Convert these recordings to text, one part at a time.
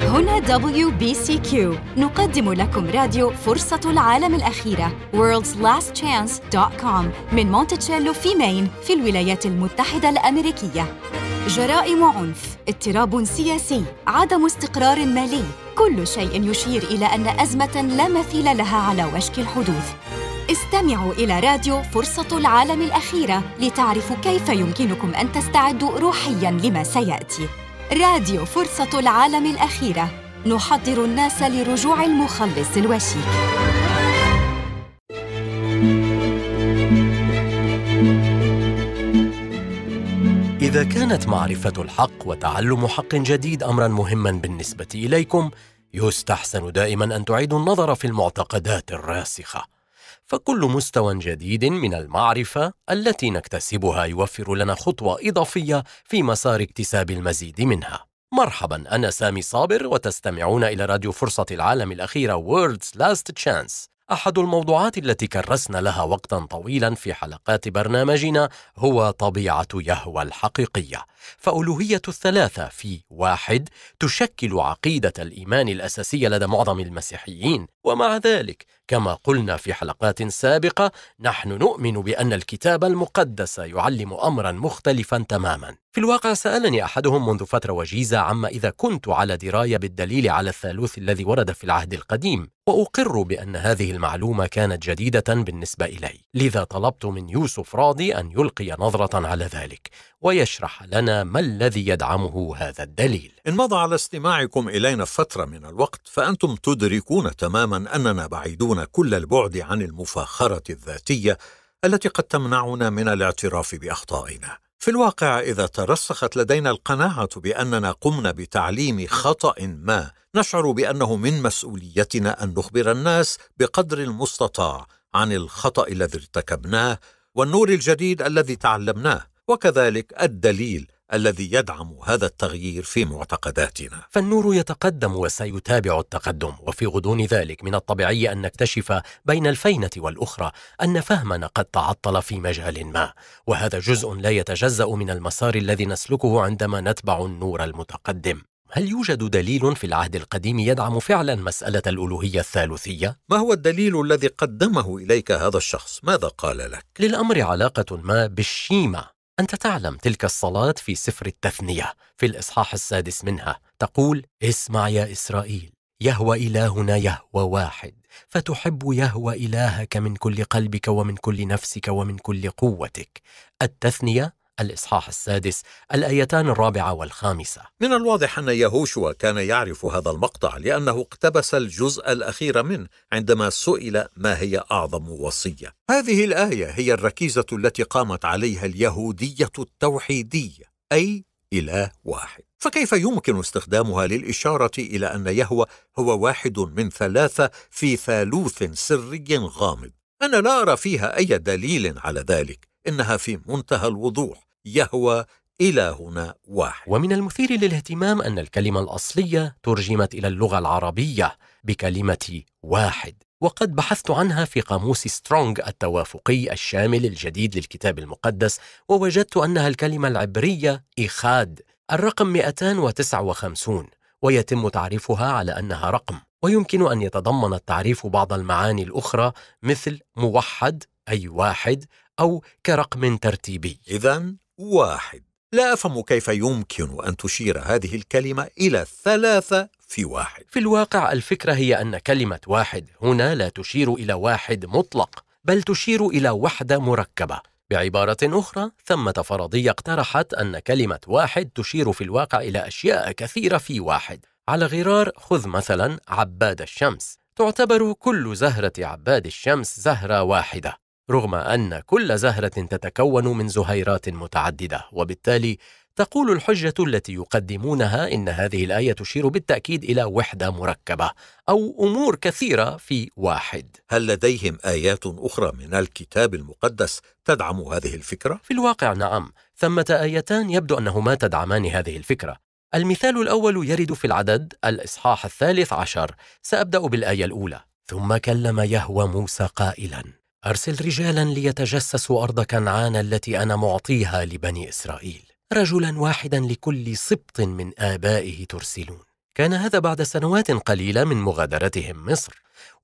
هنا WBCQ نقدم لكم راديو فرصة العالم الأخيرة worldslastchance.com من مونتشيلو في مين في الولايات المتحدة الأمريكية جرائم عنف، اضطراب سياسي، عدم استقرار مالي، كل شيء يشير إلى أن أزمة لا مثيل لها على وشك الحدوث استمعوا إلى راديو فرصة العالم الأخيرة لتعرفوا كيف يمكنكم أن تستعدوا روحياً لما سيأتي. راديو فرصة العالم الأخيرة نحضر الناس لرجوع المخلص الوشيك. إذا كانت معرفة الحق وتعلم حق جديد أمرا مهما بالنسبة إليكم، يستحسن دائما أن تعيدوا النظر في المعتقدات الراسخة. فكل مستوى جديد من المعرفة التي نكتسبها يوفر لنا خطوة إضافية في مسار اكتساب المزيد منها. مرحبا أنا سامي صابر وتستمعون إلى راديو فرصة العالم الأخيرة World's Last Chance. أحد الموضوعات التي كرسنا لها وقتا طويلا في حلقات برنامجنا هو طبيعة يهوى الحقيقية، فألوهية الثلاثة في واحد تشكل عقيدة الإيمان الأساسية لدى معظم المسيحيين، ومع ذلك كما قلنا في حلقات سابقة نحن نؤمن بأن الكتاب المقدس يعلم أمرا مختلفا تماما في الواقع سألني أحدهم منذ فترة وجيزة عما إذا كنت على دراية بالدليل على الثالوث الذي ورد في العهد القديم وأقر بأن هذه المعلومة كانت جديدة بالنسبة إلي لذا طلبت من يوسف راضي أن يلقي نظرة على ذلك ويشرح لنا ما الذي يدعمه هذا الدليل إن مضى على استماعكم إلينا فترة من الوقت فأنتم تدركون تماما أننا بعيدون كل البعد عن المفاخرة الذاتية التي قد تمنعنا من الاعتراف بأخطائنا في الواقع اذا ترسخت لدينا القناعه باننا قمنا بتعليم خطا ما نشعر بانه من مسؤوليتنا ان نخبر الناس بقدر المستطاع عن الخطا الذي ارتكبناه والنور الجديد الذي تعلمناه وكذلك الدليل الذي يدعم هذا التغيير في معتقداتنا فالنور يتقدم وسيتابع التقدم وفي غضون ذلك من الطبيعي أن نكتشف بين الفينة والأخرى أن فهمنا قد تعطل في مجال ما وهذا جزء لا يتجزأ من المسار الذي نسلكه عندما نتبع النور المتقدم هل يوجد دليل في العهد القديم يدعم فعلا مسألة الألوهية الثالوثية؟ ما هو الدليل الذي قدمه إليك هذا الشخص؟ ماذا قال لك؟ للأمر علاقة ما بالشيمة أنت تعلم تلك الصلاة في سفر التثنية في الإصحاح السادس منها تقول اسمع يا إسرائيل يهوى إلهنا يهوى واحد فتحب يهوى إلهك من كل قلبك ومن كل نفسك ومن كل قوتك التثنية الإصحاح السادس الآيتان الرابعة والخامسة من الواضح أن يهوشوا كان يعرف هذا المقطع لأنه اقتبس الجزء الأخير منه عندما سئل ما هي أعظم وصية هذه الآية هي الركيزة التي قامت عليها اليهودية التوحيدية أي إله واحد فكيف يمكن استخدامها للإشارة إلى أن يهوى هو واحد من ثلاثة في ثالوث سري غامض أنا لا أرى فيها أي دليل على ذلك إنها في منتهى الوضوح يهوى إلهنا واحد ومن المثير للاهتمام أن الكلمة الأصلية ترجمت إلى اللغة العربية بكلمة واحد وقد بحثت عنها في قاموس سترونغ التوافقي الشامل الجديد للكتاب المقدس ووجدت أنها الكلمة العبرية إخاد الرقم 259 ويتم تعريفها على أنها رقم ويمكن أن يتضمن التعريف بعض المعاني الأخرى مثل موحد أي واحد أو كرقم ترتيبي إذا واحد لا أفهم كيف يمكن أن تشير هذه الكلمة إلى ثلاثة في واحد في الواقع الفكرة هي أن كلمة واحد هنا لا تشير إلى واحد مطلق بل تشير إلى وحدة مركبة بعبارة أخرى ثمة فرضية اقترحت أن كلمة واحد تشير في الواقع إلى أشياء كثيرة في واحد على غرار خذ مثلا عباد الشمس تعتبر كل زهرة عباد الشمس زهرة واحدة رغم أن كل زهرة تتكون من زهيرات متعددة وبالتالي تقول الحجة التي يقدمونها إن هذه الآية تشير بالتأكيد إلى وحدة مركبة أو أمور كثيرة في واحد. هل لديهم آيات أخرى من الكتاب المقدس تدعم هذه الفكرة؟ في الواقع نعم، ثمة آيتان يبدو أنهما تدعمان هذه الفكرة. المثال الأول يرد في العدد الإصحاح الثالث عشر، سأبدأ بالآية الأولى. ثم كلم يهوى موسى قائلا أرسل رجالا ليتجسسوا أرض كنعان التي أنا معطيها لبني إسرائيل رجلا واحدا لكل سبط من آبائه ترسلون كان هذا بعد سنوات قليلة من مغادرتهم مصر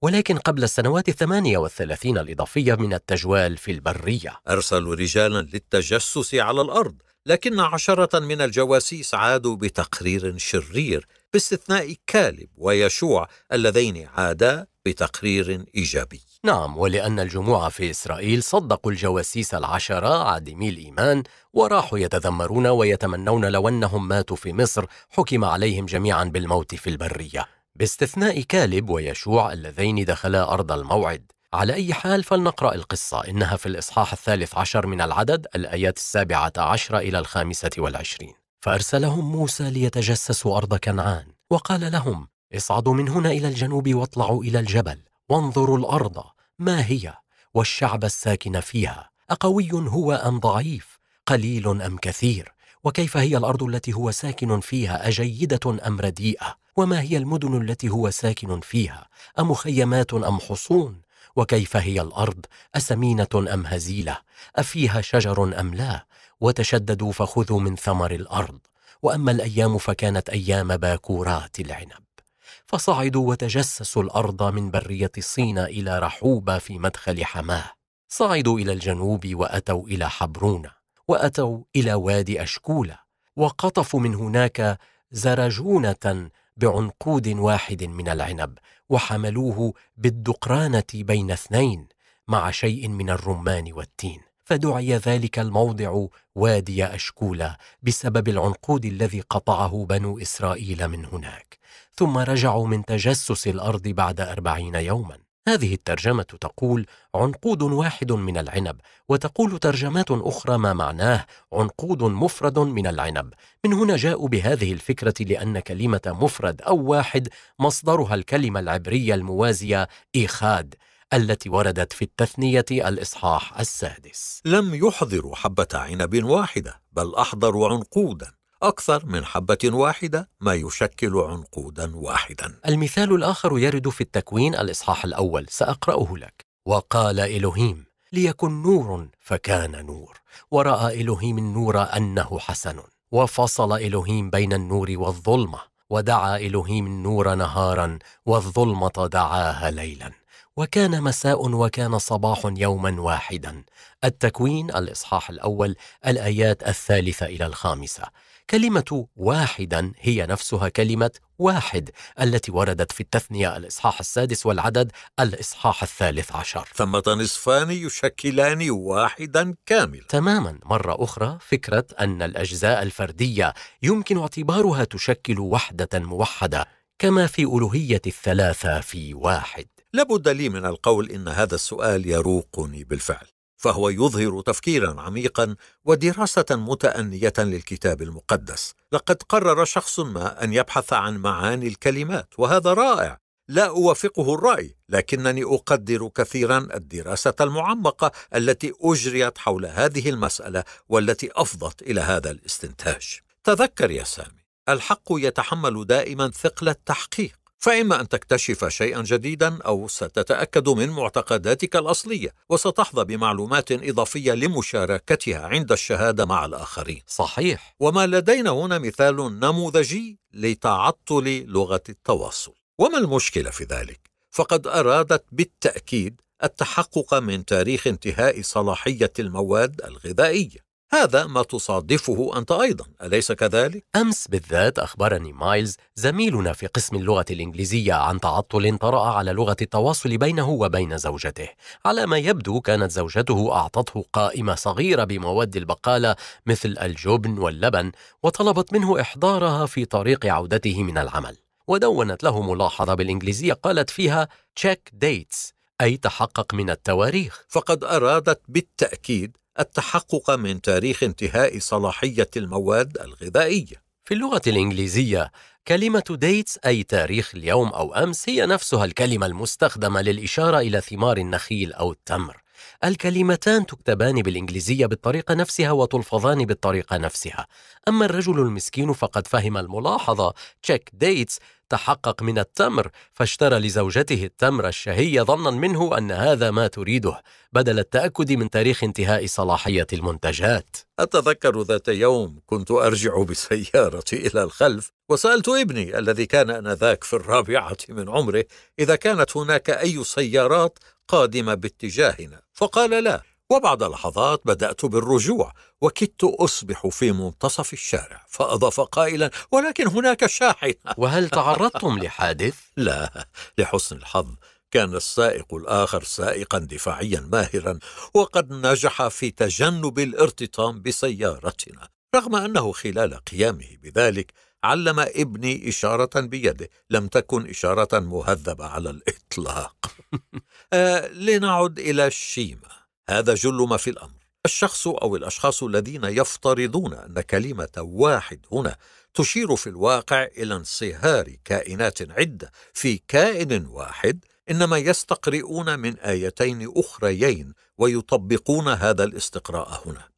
ولكن قبل السنوات الثمانية والثلاثين الإضافية من التجوال في البرية أرسلوا رجالا للتجسس على الأرض لكن عشرة من الجواسيس عادوا بتقرير شرير باستثناء كالب ويشوع اللذين عادا بتقرير إيجابي نعم ولأن الجموع في إسرائيل صدقوا الجواسيس العشرة عادمي الإيمان وراحوا يتذمرون ويتمنون لو أنهم ماتوا في مصر حكم عليهم جميعا بالموت في البرية باستثناء كالب ويشوع اللذين دخلا أرض الموعد على أي حال فلنقرأ القصة إنها في الإصحاح الثالث عشر من العدد الآيات السابعة عشر إلى الخامسة والعشرين فأرسلهم موسى ليتجسسوا أرض كنعان وقال لهم اصعدوا من هنا إلى الجنوب واطلعوا إلى الجبل وانظروا الأرض ما هي والشعب الساكن فيها اقوي هو ام ضعيف قليل ام كثير وكيف هي الارض التي هو ساكن فيها اجيده ام رديئه وما هي المدن التي هو ساكن فيها امخيمات ام حصون وكيف هي الارض اسمينه ام هزيله افيها شجر ام لا وتشددوا فخذوا من ثمر الارض واما الايام فكانت ايام باكورات العنب فصعدوا وتجسسوا الأرض من برية الصين إلى رحوبة في مدخل حماه صعدوا إلى الجنوب وأتوا إلى حبرون وأتوا إلى وادي أشكولة وقطفوا من هناك زرجونة بعنقود واحد من العنب وحملوه بالدقرانة بين اثنين مع شيء من الرمان والتين فدعي ذلك الموضع وادي أشكولة بسبب العنقود الذي قطعه بنو إسرائيل من هناك ثم رجعوا من تجسس الأرض بعد أربعين يوماً هذه الترجمة تقول عنقود واحد من العنب وتقول ترجمات أخرى ما معناه عنقود مفرد من العنب من هنا جاء بهذه الفكرة لأن كلمة مفرد أو واحد مصدرها الكلمة العبرية الموازية إيخاد التي وردت في التثنية الإصحاح السادس لم يحضروا حبة عنب واحدة بل أحضروا عنقوداً أكثر من حبة واحدة ما يشكل عنقودا واحدا المثال الآخر يرد في التكوين الإصحاح الأول سأقرأه لك وقال إلهيم ليكن نور فكان نور ورأى إلهيم النور أنه حسن وفصل إلهيم بين النور والظلمة ودعا إلهيم النور نهارا والظلمة دعاها ليلا وكان مساء وكان صباح يوما واحدا التكوين الإصحاح الأول الآيات الثالثة إلى الخامسة كلمة واحدا هي نفسها كلمة واحد التي وردت في التثنية الإصحاح السادس والعدد الإصحاح الثالث عشر ثمة نصفان يشكلان واحدا كاملا تماما مرة أخرى فكرة أن الأجزاء الفردية يمكن اعتبارها تشكل وحدة موحدة كما في ألوهية الثلاثة في واحد لابد لي من القول إن هذا السؤال يروقني بالفعل فهو يظهر تفكيرا عميقا ودراسه متانيه للكتاب المقدس لقد قرر شخص ما ان يبحث عن معاني الكلمات وهذا رائع لا اوافقه الراي لكنني اقدر كثيرا الدراسه المعمقه التي اجريت حول هذه المساله والتي افضت الى هذا الاستنتاج تذكر يا سامي الحق يتحمل دائما ثقل التحقيق فإما أن تكتشف شيئا جديدا أو ستتأكد من معتقداتك الأصلية وستحظى بمعلومات إضافية لمشاركتها عند الشهادة مع الآخرين صحيح وما لدينا هنا مثال نموذجي لتعطل لغة التواصل وما المشكلة في ذلك؟ فقد أرادت بالتأكيد التحقق من تاريخ انتهاء صلاحية المواد الغذائية هذا ما تصادفه أنت أيضا أليس كذلك؟ أمس بالذات أخبرني مايلز زميلنا في قسم اللغة الإنجليزية عن تعطل طرأ على لغة التواصل بينه وبين زوجته على ما يبدو كانت زوجته أعطته قائمة صغيرة بمواد البقالة مثل الجبن واللبن وطلبت منه إحضارها في طريق عودته من العمل ودونت له ملاحظة بالإنجليزية قالت فيها check dates أي تحقق من التواريخ فقد أرادت بالتأكيد التحقق من تاريخ انتهاء صلاحية المواد الغذائية. في اللغة الإنجليزية، كلمة ديتس أي تاريخ اليوم أو أمس هي نفسها الكلمة المستخدمة للإشارة إلى ثمار النخيل أو التمر. الكلمتان تكتبان بالإنجليزية بالطريقة نفسها وتلفظان بالطريقة نفسها أما الرجل المسكين فقد فهم الملاحظة تشيك ديتس تحقق من التمر فاشترى لزوجته التمر الشهي ظنا منه أن هذا ما تريده بدل التأكد من تاريخ انتهاء صلاحية المنتجات أتذكر ذات يوم كنت أرجع بسيارتي إلى الخلف وسألت ابني الذي كان آنذاك في الرابعة من عمره إذا كانت هناك أي سيارات قادمة باتجاهنا فقال لا وبعد لحظات بدأت بالرجوع وكدت أصبح في منتصف الشارع فأضاف قائلا ولكن هناك شاحنة وهل تعرضتم لحادث؟ لا لحسن الحظ كان السائق الآخر سائقا دفاعيا ماهرا وقد نجح في تجنب الارتطام بسيارتنا رغم أنه خلال قيامه بذلك علم ابني إشارة بيده لم تكن إشارة مهذبة على الإطلاق آه لنعد إلى الشيمة هذا جل ما في الأمر الشخص أو الأشخاص الذين يفترضون أن كلمة واحد هنا تشير في الواقع إلى انصهار كائنات عدة في كائن واحد انما يستقرئون من ايتين اخريين ويطبقون هذا الاستقراء هنا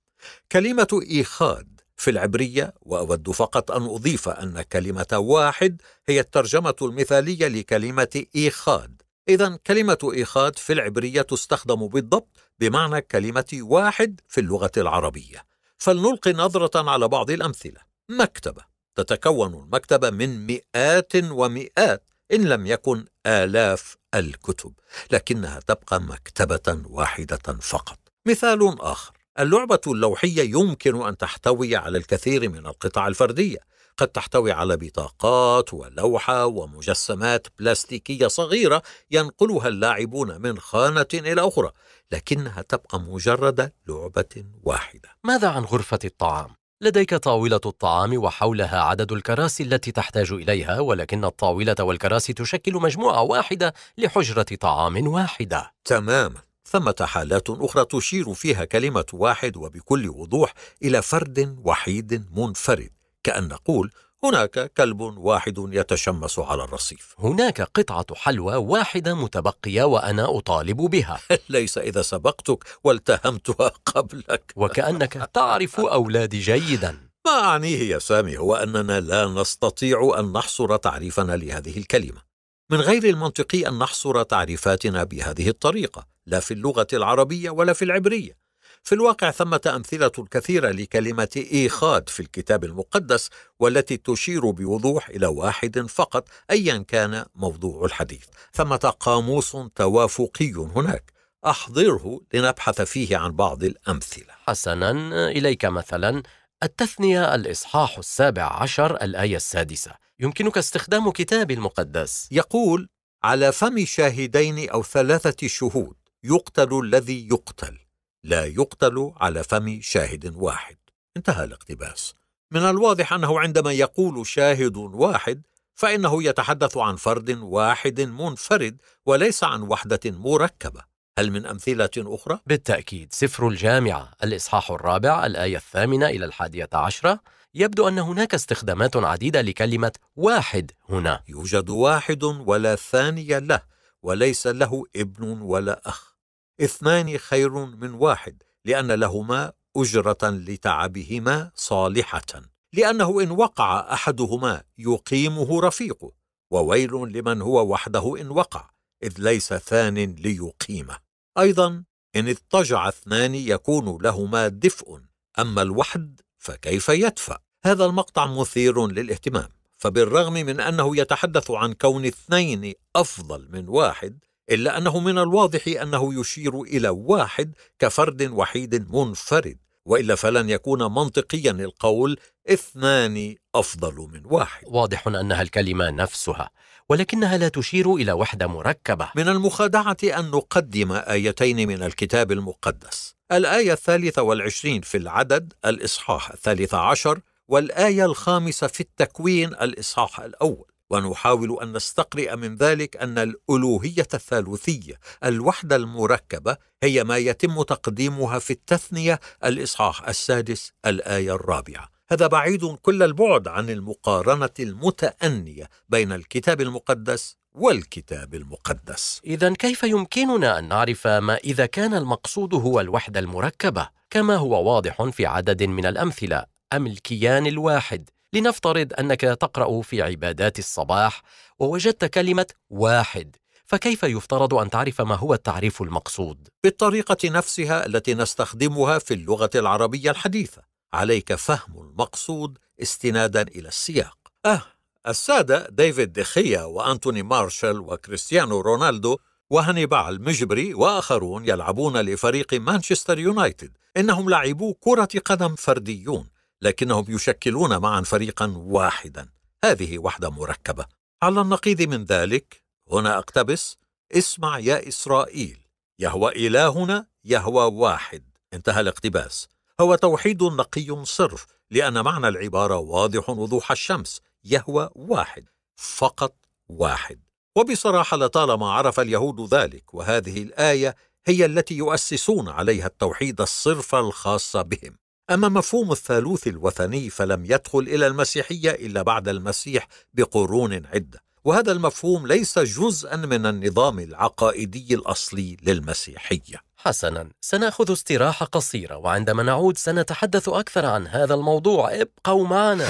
كلمه ايخاد في العبرية وأود فقط أن أضيف أن كلمة واحد هي الترجمة المثالية لكلمة إيخاد إذا كلمة إيخاد في العبرية تستخدم بالضبط بمعنى كلمة واحد في اللغة العربية فلنلقي نظرة على بعض الأمثلة مكتبة تتكون المكتبة من مئات ومئات إن لم يكن آلاف الكتب لكنها تبقى مكتبة واحدة فقط مثال آخر اللعبة اللوحية يمكن أن تحتوي على الكثير من القطع الفردية قد تحتوي على بطاقات ولوحة ومجسمات بلاستيكية صغيرة ينقلها اللاعبون من خانة إلى أخرى لكنها تبقى مجرد لعبة واحدة ماذا عن غرفة الطعام؟ لديك طاولة الطعام وحولها عدد الكراسي التي تحتاج إليها ولكن الطاولة والكراسي تشكل مجموعة واحدة لحجرة طعام واحدة تماما ثمة حالات أخرى تشير فيها كلمة واحد وبكل وضوح إلى فرد وحيد منفرد كأن نقول هناك كلب واحد يتشمس على الرصيف هناك قطعة حلوى واحدة متبقية وأنا أطالب بها ليس إذا سبقتك والتهمتها قبلك وكأنك تعرف أولادي جيدا ما أعنيه يا سامي هو أننا لا نستطيع أن نحصر تعريفنا لهذه الكلمة من غير المنطقي أن نحصر تعريفاتنا بهذه الطريقة لا في اللغة العربية ولا في العبرية في الواقع ثمة أمثلة كثيرة لكلمة إيخاد في الكتاب المقدس والتي تشير بوضوح إلى واحد فقط أيا كان موضوع الحديث ثمة قاموس توافقي هناك أحضره لنبحث فيه عن بعض الأمثلة حسنا إليك مثلا التثنية الإصحاح السابع عشر الآية السادسة يمكنك استخدام كتابي المقدس يقول على فم شاهدين او ثلاثه شهود يقتل الذي يقتل لا يقتل على فم شاهد واحد انتهى الاقتباس من الواضح انه عندما يقول شاهد واحد فانه يتحدث عن فرد واحد منفرد وليس عن وحده مركبه هل من امثله اخرى بالتاكيد سفر الجامعه الاصحاح الرابع الايه الثامنه الى الحاديه عشره يبدو أن هناك استخدامات عديدة لكلمة واحد هنا يوجد واحد ولا ثاني له وليس له ابن ولا أخ اثنان خير من واحد لأن لهما أجرة لتعبهما صالحة لأنه إن وقع أحدهما يقيمه رفيقه وويل لمن هو وحده إن وقع إذ ليس ثان ليقيمه أيضا إن اضطجع اثنان يكون لهما دفء أما الوحد فكيف يدفأ؟ هذا المقطع مثير للاهتمام فبالرغم من انه يتحدث عن كون اثنين افضل من واحد الا انه من الواضح انه يشير الى واحد كفرد وحيد منفرد والا فلن يكون منطقيا القول اثنان افضل من واحد واضح انها الكلمه نفسها ولكنها لا تشير الى وحده مركبه من المخادعه ان نقدم ايتين من الكتاب المقدس الايه الثالثه والعشرين في العدد الاصحاح الثالث عشر والآية الخامسة في التكوين الإصحاح الأول ونحاول أن نستقرئ من ذلك أن الألوهية الثالوثية الوحدة المركبة هي ما يتم تقديمها في التثنية الإصحاح السادس الآية الرابعة هذا بعيد كل البعد عن المقارنة المتأنية بين الكتاب المقدس والكتاب المقدس. إذا كيف يمكننا أن نعرف ما إذا كان المقصود هو الوحدة المركبة؟ كما هو واضح في عدد من الأمثلة، أم الكيان الواحد لنفترض أنك تقرأ في عبادات الصباح ووجدت كلمة واحد فكيف يفترض أن تعرف ما هو التعريف المقصود؟ بالطريقة نفسها التي نستخدمها في اللغة العربية الحديثة عليك فهم المقصود استنادا إلى السياق آه السادة ديفيد دخيا وأنتوني مارشال وكريستيانو رونالدو وهنيبع المجبري وآخرون يلعبون لفريق مانشستر يونايتد إنهم لاعبو كرة قدم فرديون لكنهم يشكلون معا فريقا واحدا هذه وحده مركبه على النقيض من ذلك هنا اقتبس اسمع يا اسرائيل يهوى الهنا يهوى واحد انتهى الاقتباس هو توحيد نقي صرف لان معنى العباره واضح وضوح الشمس يهوى واحد فقط واحد وبصراحه لطالما عرف اليهود ذلك وهذه الايه هي التي يؤسسون عليها التوحيد الصرف الخاص بهم أما مفهوم الثالوث الوثني فلم يدخل إلى المسيحية إلا بعد المسيح بقرون عدة وهذا المفهوم ليس جزءا من النظام العقائدي الأصلي للمسيحية حسنا سنأخذ استراحة قصيرة وعندما نعود سنتحدث أكثر عن هذا الموضوع ابقوا معنا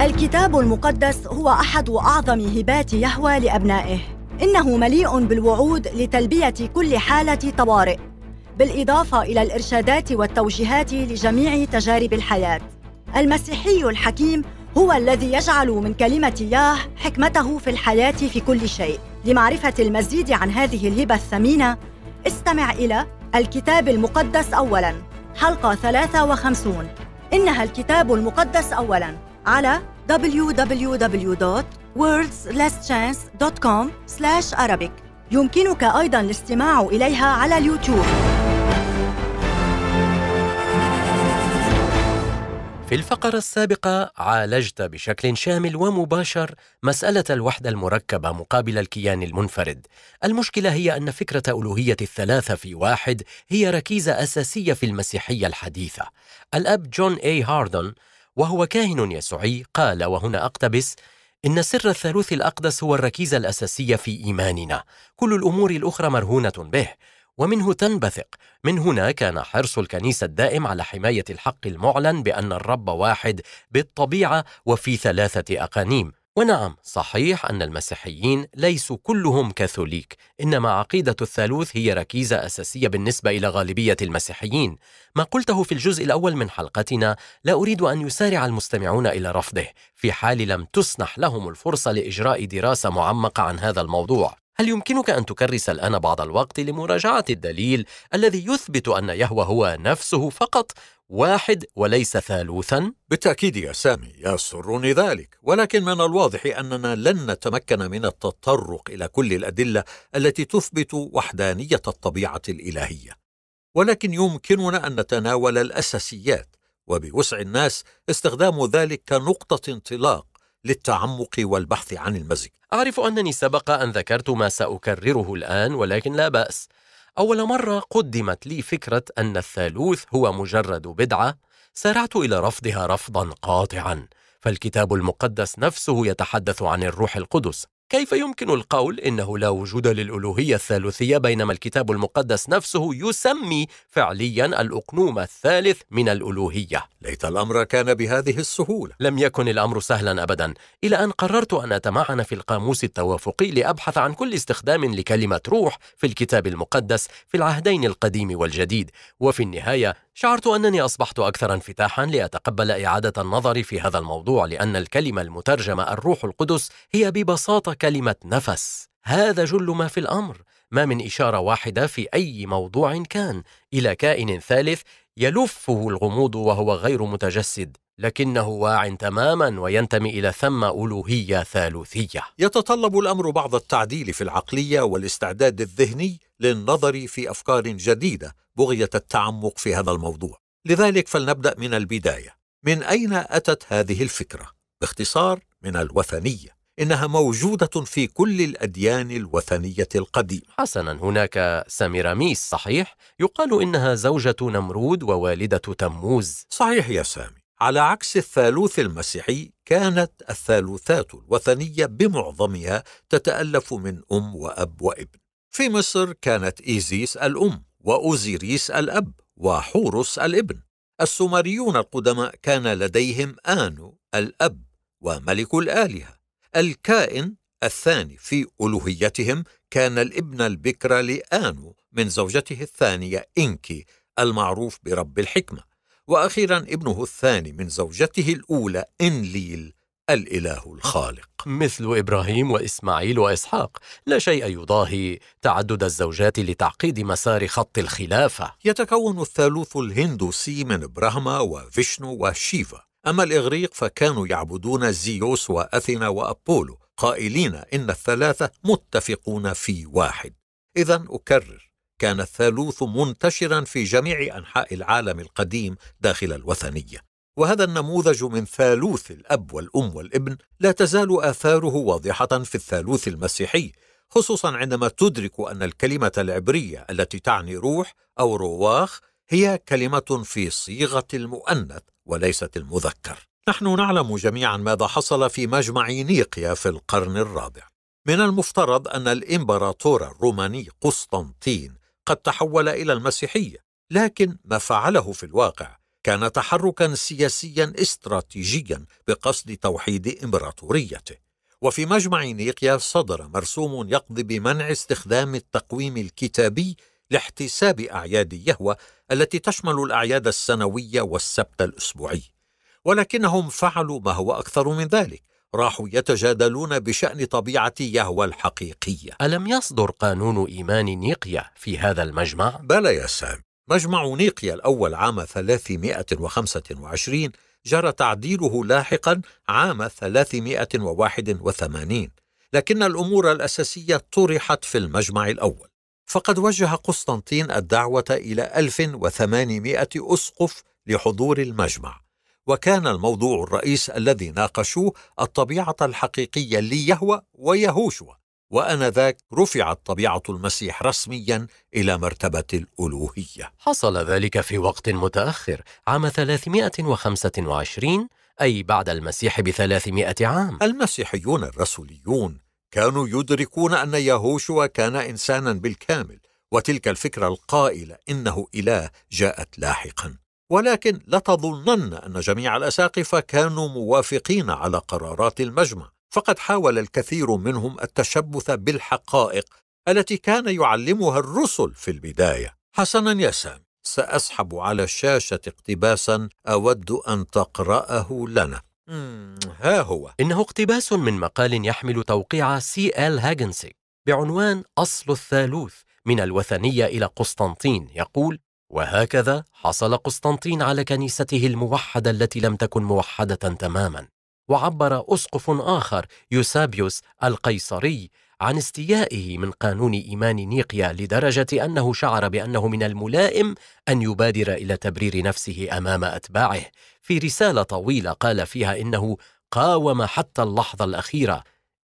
الكتاب المقدس هو أحد أعظم هبات يهوى لأبنائه إنه مليء بالوعود لتلبية كل حالة طوارئ بالإضافة إلى الإرشادات والتوجيهات لجميع تجارب الحياة المسيحي الحكيم هو الذي يجعل من كلمة ياه حكمته في الحياة في كل شيء لمعرفة المزيد عن هذه الهبة الثمينة استمع إلى الكتاب المقدس أولاً حلقة 53 إنها الكتاب المقدس أولاً على www.wordslesschance.com/arabic يمكنك أيضاً الاستماع إليها على اليوتيوب في الفقرة السابقة عالجت بشكل شامل ومباشر مسألة الوحدة المركبة مقابل الكيان المنفرد. المشكلة هي أن فكرة ألوهية الثلاثة في واحد هي ركيزة أساسية في المسيحية الحديثة. الأب جون إي هاردون وهو كاهن يسوعي قال وهنا أقتبس: إن سر الثالوث الأقدس هو الركيزة الأساسية في إيماننا، كل الأمور الأخرى مرهونة به. ومنه تنبثق من هنا كان حرص الكنيسة الدائم على حماية الحق المعلن بأن الرب واحد بالطبيعة وفي ثلاثة أقانيم ونعم صحيح أن المسيحيين ليسوا كلهم كاثوليك إنما عقيدة الثالوث هي ركيزة أساسية بالنسبة إلى غالبية المسيحيين ما قلته في الجزء الأول من حلقتنا لا أريد أن يسارع المستمعون إلى رفضه في حال لم تسنح لهم الفرصة لإجراء دراسة معمقة عن هذا الموضوع هل يمكنك أن تكرس الآن بعض الوقت لمراجعة الدليل الذي يثبت أن يهوى هو نفسه فقط واحد وليس ثالوثا؟ بالتأكيد يا سامي يسرني ذلك ولكن من الواضح أننا لن نتمكن من التطرق إلى كل الأدلة التي تثبت وحدانية الطبيعة الإلهية ولكن يمكننا أن نتناول الأساسيات وبوسع الناس استخدام ذلك كنقطة انطلاق للتعمق والبحث عن المزج أعرف أنني سبق أن ذكرت ما سأكرره الآن ولكن لا بأس أول مرة قدمت لي فكرة أن الثالوث هو مجرد بدعة سارعت إلى رفضها رفضا قاطعا فالكتاب المقدس نفسه يتحدث عن الروح القدس كيف يمكن القول إنه لا وجود للألوهية الثالوثية بينما الكتاب المقدس نفسه يسمي فعليا الأقنوم الثالث من الألوهية؟ ليت الأمر كان بهذه السهولة لم يكن الأمر سهلا أبدا إلى أن قررت أن أتمعن في القاموس التوافقي لأبحث عن كل استخدام لكلمة روح في الكتاب المقدس في العهدين القديم والجديد وفي النهاية شعرت أنني أصبحت أكثر انفتاحا لأتقبل إعادة النظر في هذا الموضوع لأن الكلمة المترجمة الروح القدس هي ببساطة كلمة نفس هذا جل ما في الأمر ما من إشارة واحدة في أي موضوع كان إلى كائن ثالث يلفه الغموض وهو غير متجسد لكنه واع تماما وينتمي الى ثم الوهيه ثالوثيه. يتطلب الامر بعض التعديل في العقليه والاستعداد الذهني للنظر في افكار جديده بغيه التعمق في هذا الموضوع. لذلك فلنبدا من البدايه. من اين اتت هذه الفكره؟ باختصار من الوثنيه. انها موجوده في كل الاديان الوثنيه القديمه. حسنا هناك سميراميس صحيح؟ يقال انها زوجه نمرود ووالده تموز. صحيح يا سامي. على عكس الثالوث المسيحي كانت الثالوثات الوثنيه بمعظمها تتالف من ام واب وابن في مصر كانت ايزيس الام واوزيريس الاب وحورس الابن السومريون القدماء كان لديهم انو الاب وملك الالهه الكائن الثاني في الوهيتهم كان الابن البكر لانو من زوجته الثانيه انكي المعروف برب الحكمه وأخيرا ابنه الثاني من زوجته الأولى إنليل الإله الخالق مثل إبراهيم وإسماعيل وإسحاق لا شيء يضاهي تعدد الزوجات لتعقيد مسار خط الخلافة يتكون الثالوث الهندوسي من برهما وفيشنو وشيفا أما الإغريق فكانوا يعبدون زيوس وأثينا وأبولو قائلين إن الثلاثة متفقون في واحد إذا أكرر كان الثالوث منتشرا في جميع انحاء العالم القديم داخل الوثنيه وهذا النموذج من ثالوث الاب والام والابن لا تزال اثاره واضحه في الثالوث المسيحي خصوصا عندما تدرك ان الكلمه العبريه التي تعني روح او رواخ هي كلمه في صيغه المؤنث وليست المذكر نحن نعلم جميعا ماذا حصل في مجمع نيقيا في القرن الرابع من المفترض ان الامبراطور الروماني قسطنطين قد تحول الى المسيحيه لكن ما فعله في الواقع كان تحركا سياسيا استراتيجيا بقصد توحيد امبراطوريته وفي مجمع نيقيا صدر مرسوم يقضي بمنع استخدام التقويم الكتابي لاحتساب اعياد يهوى التي تشمل الاعياد السنويه والسبت الاسبوعي ولكنهم فعلوا ما هو اكثر من ذلك راحوا يتجادلون بشأن طبيعة يهوى الحقيقية ألم يصدر قانون إيمان نيقيا في هذا المجمع؟ بلى يا سام مجمع نيقيا الأول عام 325 جرى تعديله لاحقا عام 381 لكن الأمور الأساسية طرحت في المجمع الأول فقد وجه قسطنطين الدعوة إلى 1800 أسقف لحضور المجمع وكان الموضوع الرئيس الذي ناقشوه الطبيعة الحقيقية ليهوى ويهوشوى وانذاك رفعت طبيعه المسيح رسميا الى مرتبه الالوهيه. حصل ذلك في وقت متاخر عام 325 اي بعد المسيح بثلاثمائة عام. المسيحيون الرسوليون كانوا يدركون ان يهوشوا كان انسانا بالكامل وتلك الفكره القائله انه اله جاءت لاحقا. ولكن لا تظنن أن جميع الأساقفة كانوا موافقين على قرارات المجمع فقد حاول الكثير منهم التشبث بالحقائق التي كان يعلمها الرسل في البداية حسنا يا سامي سأسحب على الشاشة اقتباسا أود أن تقرأه لنا ها هو إنه اقتباس من مقال يحمل توقيع سي إل هاجنسيك بعنوان أصل الثالوث من الوثنية إلى قسطنطين يقول وهكذا حصل قسطنطين على كنيسته الموحدة التي لم تكن موحدة تماما وعبر أسقف آخر يوسابيوس القيصري عن استيائه من قانون إيمان نيقيا لدرجة أنه شعر بأنه من الملائم أن يبادر إلى تبرير نفسه أمام أتباعه في رسالة طويلة قال فيها إنه قاوم حتى اللحظة الأخيرة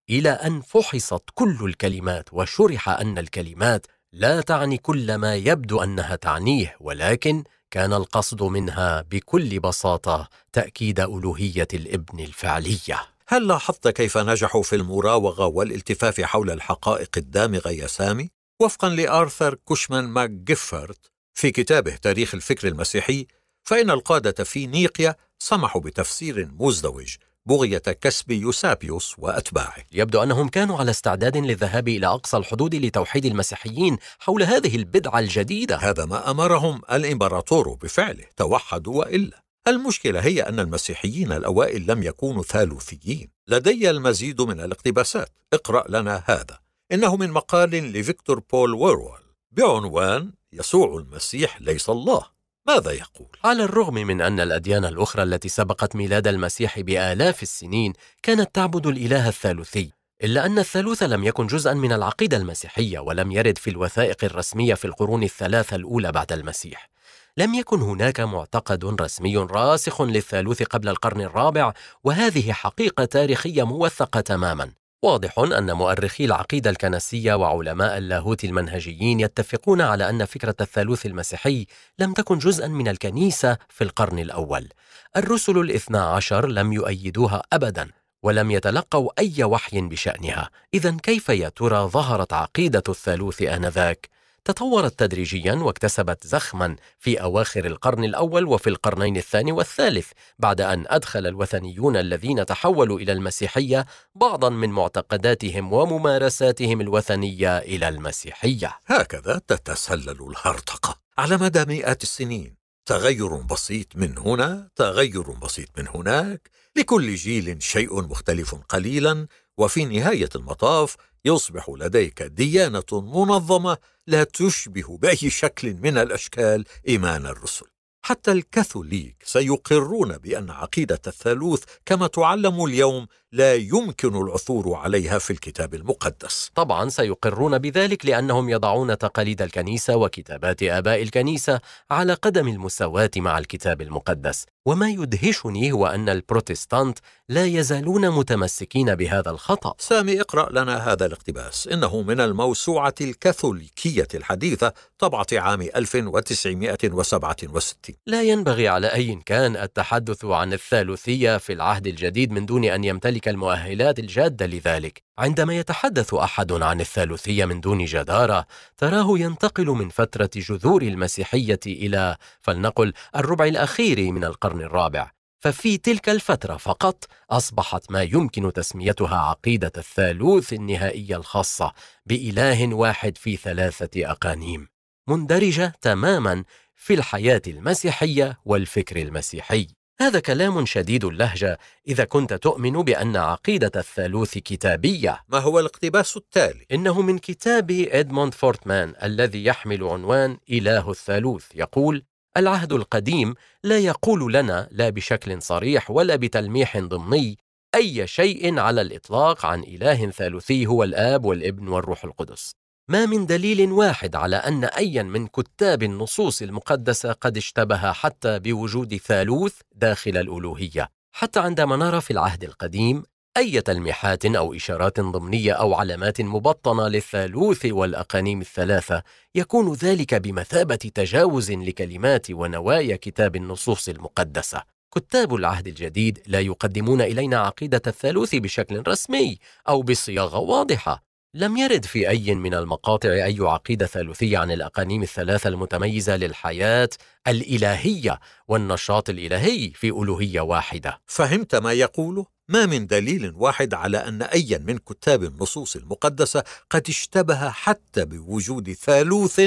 إلى أن فحصت كل الكلمات وشرح أن الكلمات لا تعني كل ما يبدو انها تعنيه ولكن كان القصد منها بكل بساطه تاكيد الوهيه الابن الفعليه هل لاحظت كيف نجحوا في المراوغه والالتفاف حول الحقائق الدامغه يا سامي وفقا لارثر كوشمان ماك جيفرت في كتابه تاريخ الفكر المسيحي فان القاده في نيقيا سمحوا بتفسير مزدوج بغية كسب يوسابيوس وأتباعه يبدو أنهم كانوا على استعداد للذهاب إلى أقصى الحدود لتوحيد المسيحيين حول هذه البدعة الجديدة هذا ما أمرهم الإمبراطور بفعله توحدوا وإلا المشكلة هي أن المسيحيين الأوائل لم يكونوا ثالوثيين لدي المزيد من الاقتباسات اقرأ لنا هذا إنه من مقال لفيكتور بول ويروال بعنوان يسوع المسيح ليس الله ماذا يقول؟ على الرغم من أن الأديان الأخرى التي سبقت ميلاد المسيح بآلاف السنين كانت تعبد الإله الثالوثي، إلا أن الثالوث لم يكن جزءا من العقيدة المسيحية ولم يرد في الوثائق الرسمية في القرون الثلاثة الأولى بعد المسيح. لم يكن هناك معتقد رسمي راسخ للثالوث قبل القرن الرابع وهذه حقيقة تاريخية موثقة تماما واضح أن مؤرخي العقيدة الكنسية وعلماء اللاهوت المنهجيين يتفقون على أن فكرة الثالوث المسيحي لم تكن جزءا من الكنيسة في القرن الأول الرسل الاثنى عشر لم يؤيدوها أبدا ولم يتلقوا أي وحي بشأنها إذا كيف يا ترى ظهرت عقيدة الثالوث آنذاك؟ تطورت تدريجيا واكتسبت زخما في أواخر القرن الأول وفي القرنين الثاني والثالث بعد أن أدخل الوثنيون الذين تحولوا إلى المسيحية بعضا من معتقداتهم وممارساتهم الوثنية إلى المسيحية هكذا تتسلل الهرطقة على مدى مئات السنين تغير بسيط من هنا تغير بسيط من هناك لكل جيل شيء مختلف قليلا وفي نهاية المطاف يصبح لديك ديانة منظمة لا تشبه باي شكل من الاشكال ايمان الرسل حتى الكاثوليك سيقرون بان عقيده الثالوث كما تعلم اليوم لا يمكن العثور عليها في الكتاب المقدس طبعا سيقرون بذلك لأنهم يضعون تقاليد الكنيسة وكتابات آباء الكنيسة على قدم المساواة مع الكتاب المقدس وما يدهشني هو أن البروتستانت لا يزالون متمسكين بهذا الخطأ سامي اقرأ لنا هذا الاقتباس إنه من الموسوعة الكاثوليكية الحديثة طبعة عام 1967 لا ينبغي على أي كان التحدث عن الثالوثية في العهد الجديد من دون أن يمتلك هنالك المؤهلات الجادة لذلك عندما يتحدث أحد عن الثالوثية من دون جدارة تراه ينتقل من فترة جذور المسيحية إلى فلنقل الربع الأخير من القرن الرابع ففي تلك الفترة فقط أصبحت ما يمكن تسميتها عقيدة الثالوث النهائية الخاصة بإله واحد في ثلاثة أقانيم مندرجة تماما في الحياة المسيحية والفكر المسيحي هذا كلام شديد اللهجة إذا كنت تؤمن بأن عقيدة الثالوث كتابية ما هو الاقتباس التالي؟ إنه من كتاب إدموند فورتمان الذي يحمل عنوان إله الثالوث يقول العهد القديم لا يقول لنا لا بشكل صريح ولا بتلميح ضمني أي شيء على الإطلاق عن إله ثالوثي هو الآب والابن والروح القدس ما من دليل واحد على أن أيا من كتاب النصوص المقدسة قد اشتبه حتى بوجود ثالوث داخل الألوهية حتى عندما نرى في العهد القديم أي تلميحات أو إشارات ضمنية أو علامات مبطنة للثالوث والأقانيم الثلاثة يكون ذلك بمثابة تجاوز لكلمات ونوايا كتاب النصوص المقدسة كتاب العهد الجديد لا يقدمون إلينا عقيدة الثالوث بشكل رسمي أو بصياغة واضحة لم يرد في أي من المقاطع أي عقيدة ثالوثية عن الأقانيم الثلاثة المتميزة للحياة الإلهية والنشاط الإلهي في ألوهية واحدة. فهمت ما يقوله؟ ما من دليل واحد على أن أيا من كتاب النصوص المقدسة قد اشتبه حتى بوجود ثالوث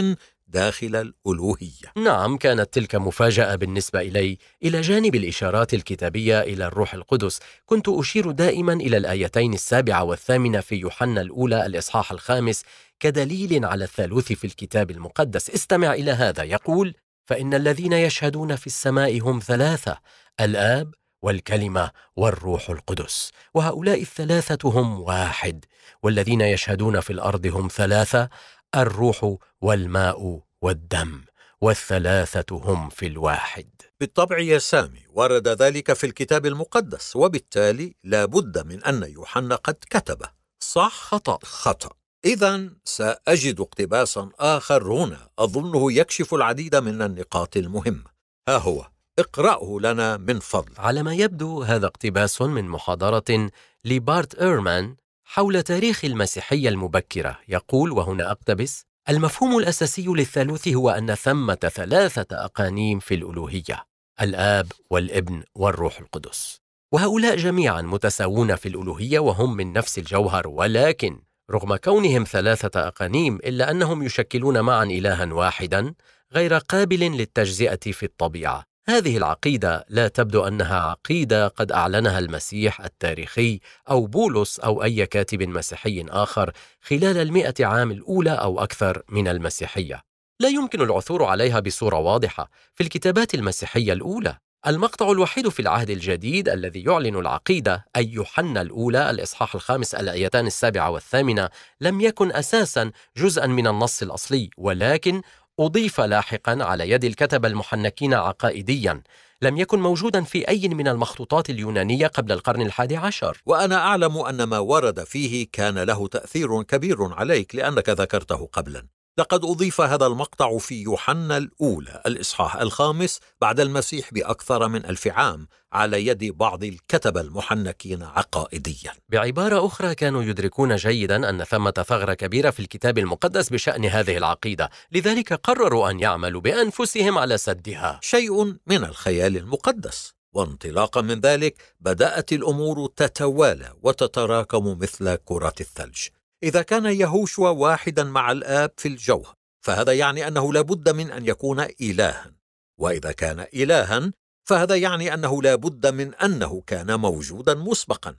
داخل الالوهيه. نعم كانت تلك مفاجاه بالنسبه الي، الى جانب الاشارات الكتابيه الى الروح القدس، كنت اشير دائما الى الايتين السابعه والثامنه في يوحنا الاولى الاصحاح الخامس كدليل على الثالوث في الكتاب المقدس، استمع الى هذا يقول: فان الذين يشهدون في السماء هم ثلاثه، الاب والكلمة والروح القدس وهؤلاء الثلاثة هم واحد والذين يشهدون في الأرض هم ثلاثة الروح والماء والدم والثلاثة هم في الواحد بالطبع يا سامي ورد ذلك في الكتاب المقدس وبالتالي لا بد من أن يوحنا قد كتبه صح خطأ خطأ إذا سأجد اقتباسا آخر هنا أظنه يكشف العديد من النقاط المهمة ها هو اقرأه لنا من فضل على ما يبدو هذا اقتباس من محاضرة لبارت إيرمان حول تاريخ المسيحية المبكرة يقول وهنا أقتبس المفهوم الأساسي للثالوث هو أن ثمة ثلاثة أقانيم في الألوهية الآب والابن والروح القدس وهؤلاء جميعا متساوون في الألوهية وهم من نفس الجوهر ولكن رغم كونهم ثلاثة أقانيم إلا أنهم يشكلون معا إلها واحدا غير قابل للتجزئة في الطبيعة هذه العقيدة لا تبدو أنها عقيدة قد أعلنها المسيح التاريخي أو بولس أو أي كاتب مسيحي آخر خلال المئة عام الأولى أو أكثر من المسيحية. لا يمكن العثور عليها بصورة واضحة في الكتابات المسيحية الأولى. المقطع الوحيد في العهد الجديد الذي يعلن العقيدة أي يوحنا الأولى الإصحاح الخامس الآيتان السابعة والثامنة لم يكن أساسا جزءا من النص الأصلي ولكن أضيف لاحقا على يد الكتبة المحنكين عقائديا لم يكن موجودا في أي من المخطوطات اليونانية قبل القرن الحادي عشر وأنا أعلم أن ما ورد فيه كان له تأثير كبير عليك لأنك ذكرته قبلا لقد أضيف هذا المقطع في يوحنا الأولى الإصحاح الخامس بعد المسيح بأكثر من ألف عام على يد بعض الكتبة المحنكين عقائديا بعبارة أخرى كانوا يدركون جيدا أن ثمة ثغرة كبيرة في الكتاب المقدس بشأن هذه العقيدة لذلك قرروا أن يعملوا بأنفسهم على سدها شيء من الخيال المقدس وانطلاقا من ذلك بدأت الأمور تتوالى وتتراكم مثل كرة الثلج إذا كان يهوشوا واحدا مع الآب في الجوهر فهذا يعني أنه لا بد من أن يكون إلها وإذا كان إلها فهذا يعني أنه لا بد من أنه كان موجودا مسبقا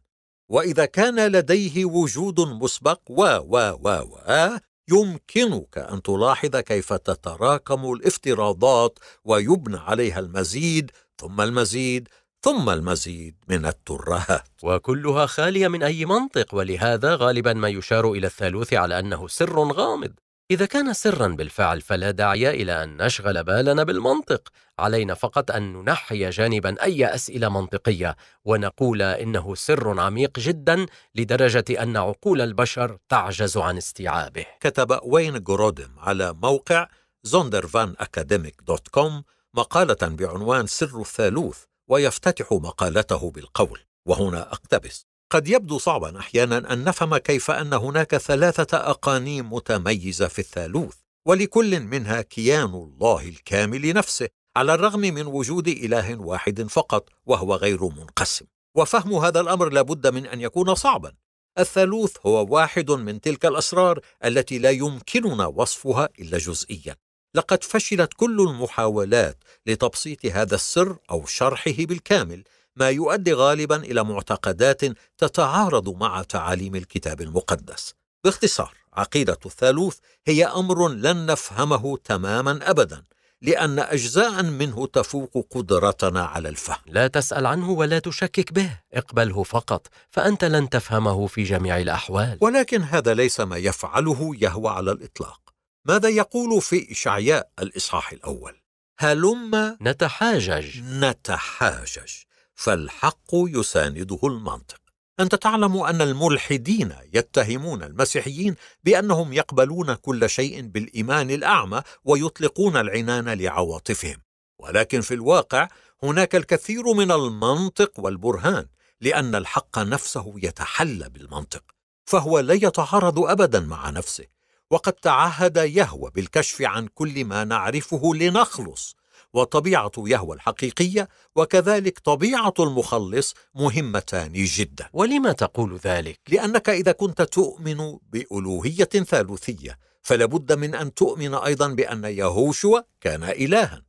وإذا كان لديه وجود مسبق و و و و يمكنك أن تلاحظ كيف تتراكم الافتراضات ويبنى عليها المزيد ثم المزيد ثم المزيد من الترهات وكلها خالية من أي منطق ولهذا غالبا ما يشار إلى الثالوث على أنه سر غامض إذا كان سرا بالفعل فلا داعي إلى أن نشغل بالنا بالمنطق علينا فقط أن ننحي جانبا أي أسئلة منطقية ونقول إنه سر عميق جدا لدرجة أن عقول البشر تعجز عن استيعابه كتب وين جرودم على موقع زوندرفان أكاديميك دوت كوم مقالة بعنوان سر الثالوث ويفتتح مقالته بالقول وهنا اقتبس قد يبدو صعبا احيانا ان نفهم كيف ان هناك ثلاثه اقانيم متميزه في الثالوث ولكل منها كيان الله الكامل نفسه على الرغم من وجود اله واحد فقط وهو غير منقسم وفهم هذا الامر لابد من ان يكون صعبا الثالوث هو واحد من تلك الاسرار التي لا يمكننا وصفها الا جزئيا لقد فشلت كل المحاولات لتبسيط هذا السر او شرحه بالكامل ما يؤدي غالبا الى معتقدات تتعارض مع تعاليم الكتاب المقدس باختصار عقيده الثالوث هي امر لن نفهمه تماما ابدا لان اجزاء منه تفوق قدرتنا على الفهم لا تسال عنه ولا تشكك به اقبله فقط فانت لن تفهمه في جميع الاحوال ولكن هذا ليس ما يفعله يهوى على الاطلاق ماذا يقول في إشعياء الإصحاح الأول؟ هلم نتحاجج نتحاجج فالحق يسانده المنطق أنت تعلم أن الملحدين يتهمون المسيحيين بأنهم يقبلون كل شيء بالإيمان الأعمى ويطلقون العنان لعواطفهم ولكن في الواقع هناك الكثير من المنطق والبرهان لأن الحق نفسه يتحلى بالمنطق فهو لا يتعارض أبدا مع نفسه وقد تعهد يهوى بالكشف عن كل ما نعرفه لنخلص وطبيعه يهوى الحقيقيه وكذلك طبيعه المخلص مهمتان جدا ولما تقول ذلك لانك اذا كنت تؤمن بالوهيه ثالوثيه فلابد من ان تؤمن ايضا بان يهوشوا كان الها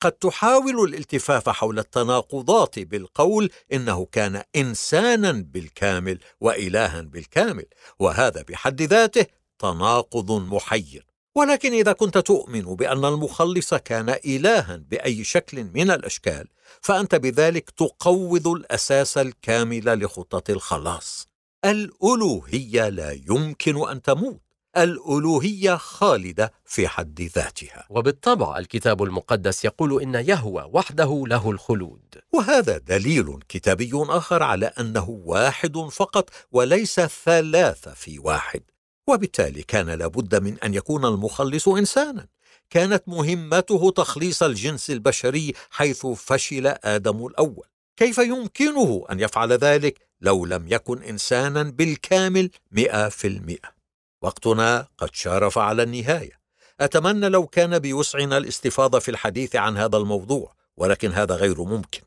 قد تحاول الالتفاف حول التناقضات بالقول انه كان انسانا بالكامل والها بالكامل وهذا بحد ذاته تناقض محير ولكن اذا كنت تؤمن بان المخلص كان الها باي شكل من الاشكال فانت بذلك تقوض الاساس الكامل لخطه الخلاص الالوهيه لا يمكن ان تموت الالوهيه خالده في حد ذاتها وبالطبع الكتاب المقدس يقول ان يهوى وحده له الخلود وهذا دليل كتابي اخر على انه واحد فقط وليس ثلاثه في واحد وبالتالي كان لابد من ان يكون المخلص انسانا كانت مهمته تخليص الجنس البشري حيث فشل ادم الاول كيف يمكنه ان يفعل ذلك لو لم يكن انسانا بالكامل مئه في المئه وقتنا قد شارف على النهايه اتمنى لو كان بوسعنا الاستفاضه في الحديث عن هذا الموضوع ولكن هذا غير ممكن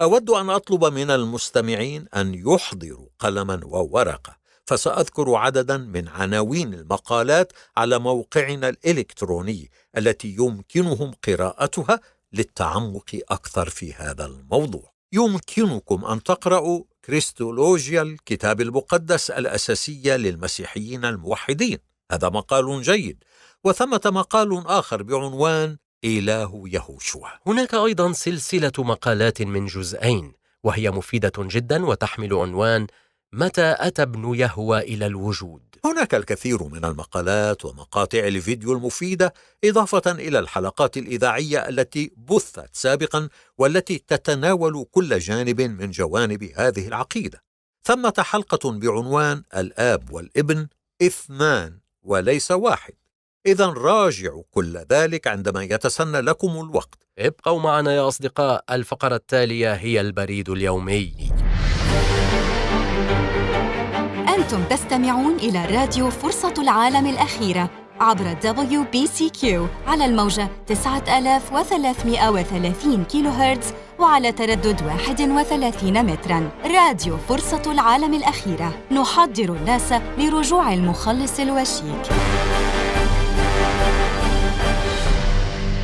اود ان اطلب من المستمعين ان يحضروا قلما وورقه فساذكر عددا من عناوين المقالات على موقعنا الالكتروني التي يمكنهم قراءتها للتعمق اكثر في هذا الموضوع يمكنكم ان تقراوا كريستولوجيا الكتاب المقدس الاساسيه للمسيحيين الموحدين هذا مقال جيد وثمه مقال اخر بعنوان إله يهوشوع هناك أيضا سلسلة مقالات من جزئين وهي مفيدة جدا وتحمل عنوان متى أتى ابن يهوى إلى الوجود؟ هناك الكثير من المقالات ومقاطع الفيديو المفيدة إضافة إلى الحلقات الإذاعية التي بثت سابقا والتي تتناول كل جانب من جوانب هذه العقيدة ثمة حلقة بعنوان الآب والابن اثنان وليس واحد إذا راجعوا كل ذلك عندما يتسنى لكم الوقت ابقوا معنا يا أصدقاء الفقرة التالية هي البريد اليومي أنتم تستمعون إلى راديو فرصة العالم الأخيرة عبر WBCQ على الموجة 9330 كيلو هرتز وعلى تردد 31 متراً راديو فرصة العالم الأخيرة نحضر الناس لرجوع المخلص الوشيك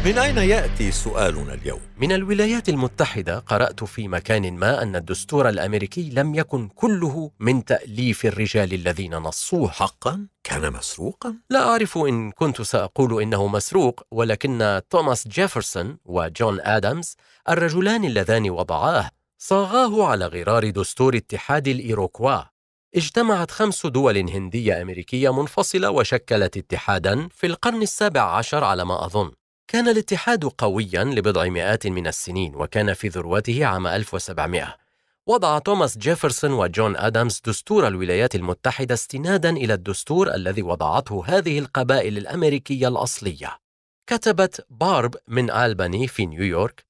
من أين يأتي سؤالنا اليوم؟ من الولايات المتحدة قرأت في مكان ما أن الدستور الأمريكي لم يكن كله من تأليف الرجال الذين نصوه حقا؟ كان مسروقا؟ لا أعرف إن كنت سأقول إنه مسروق ولكن توماس جيفرسون وجون آدمز الرجلان اللذان وضعاه صاغاه على غرار دستور اتحاد الإيروكوا اجتمعت خمس دول هندية أمريكية منفصلة وشكلت اتحادا في القرن السابع عشر على ما أظن كان الاتحاد قويا لبضع مئات من السنين وكان في ذروته عام 1700 وضع توماس جيفرسون وجون آدامز دستور الولايات المتحدة استنادا إلى الدستور الذي وضعته هذه القبائل الأمريكية الأصلية كتبت بارب من ألباني في نيويورك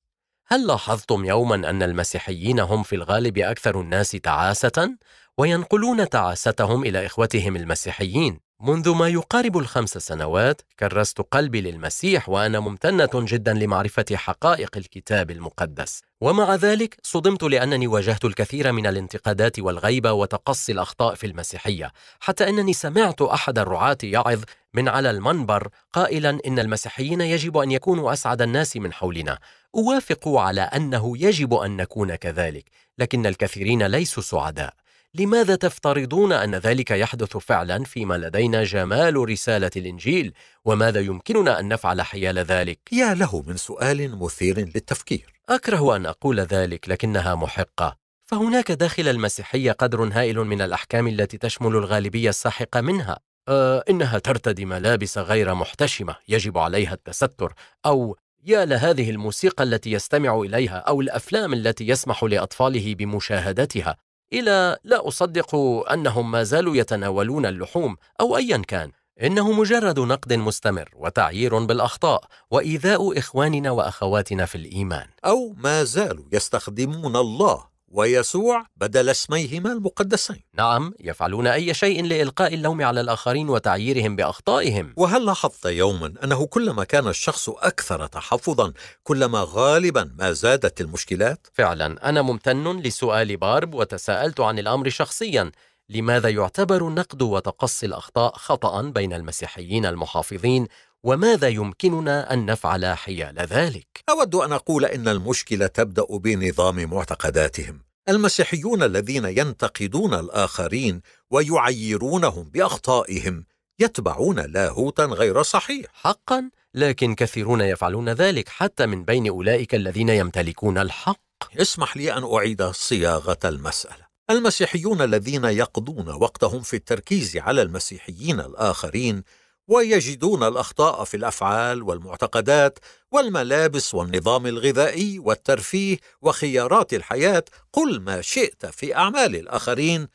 هل لاحظتم يوما أن المسيحيين هم في الغالب أكثر الناس تعاسة وينقلون تعاستهم إلى إخوتهم المسيحيين منذ ما يقارب الخمس سنوات كرست قلبي للمسيح وأنا ممتنة جدا لمعرفة حقائق الكتاب المقدس ومع ذلك صدمت لأنني واجهت الكثير من الانتقادات والغيبة وتقصي الأخطاء في المسيحية حتى أنني سمعت أحد الرعاة يعظ من على المنبر قائلا إن المسيحيين يجب أن يكونوا أسعد الناس من حولنا أوافق على أنه يجب أن نكون كذلك لكن الكثيرين ليسوا سعداء لماذا تفترضون أن ذلك يحدث فعلا فيما لدينا جمال رسالة الإنجيل وماذا يمكننا أن نفعل حيال ذلك؟ يا له من سؤال مثير للتفكير أكره أن أقول ذلك لكنها محقة فهناك داخل المسيحية قدر هائل من الأحكام التي تشمل الغالبية الساحقة منها آه إنها ترتدي ملابس غير محتشمة يجب عليها التستر أو يا لهذه الموسيقى التي يستمع إليها أو الأفلام التي يسمح لأطفاله بمشاهدتها إلى لا أصدق أنهم ما زالوا يتناولون اللحوم أو أيا كان إنه مجرد نقد مستمر وتعيير بالأخطاء وإيذاء إخواننا وأخواتنا في الإيمان أو ما زالوا يستخدمون الله ويسوع بدل اسميهما المقدسين نعم يفعلون أي شيء لإلقاء اللوم على الآخرين وتعييرهم بأخطائهم وهل لاحظت يوما أنه كلما كان الشخص أكثر تحفظا كلما غالبا ما زادت المشكلات؟ فعلا أنا ممتن لسؤال بارب وتساءلت عن الأمر شخصيا لماذا يعتبر النقد وتقصي الأخطاء خطأ بين المسيحيين المحافظين وماذا يمكننا أن نفعل حيال ذلك؟ أود أن أقول إن المشكلة تبدأ بنظام معتقداتهم المسيحيون الذين ينتقدون الآخرين ويعيرونهم بأخطائهم يتبعون لاهوتا غير صحيح حقا لكن كثيرون يفعلون ذلك حتى من بين أولئك الذين يمتلكون الحق اسمح لي أن أعيد صياغة المسألة المسيحيون الذين يقضون وقتهم في التركيز على المسيحيين الآخرين ويجدون الاخطاء في الافعال والمعتقدات والملابس والنظام الغذائي والترفيه وخيارات الحياه قل ما شئت في اعمال الاخرين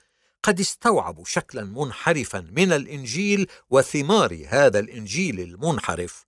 قد استوعبوا شكلا منحرفا من الانجيل وثمار هذا الانجيل المنحرف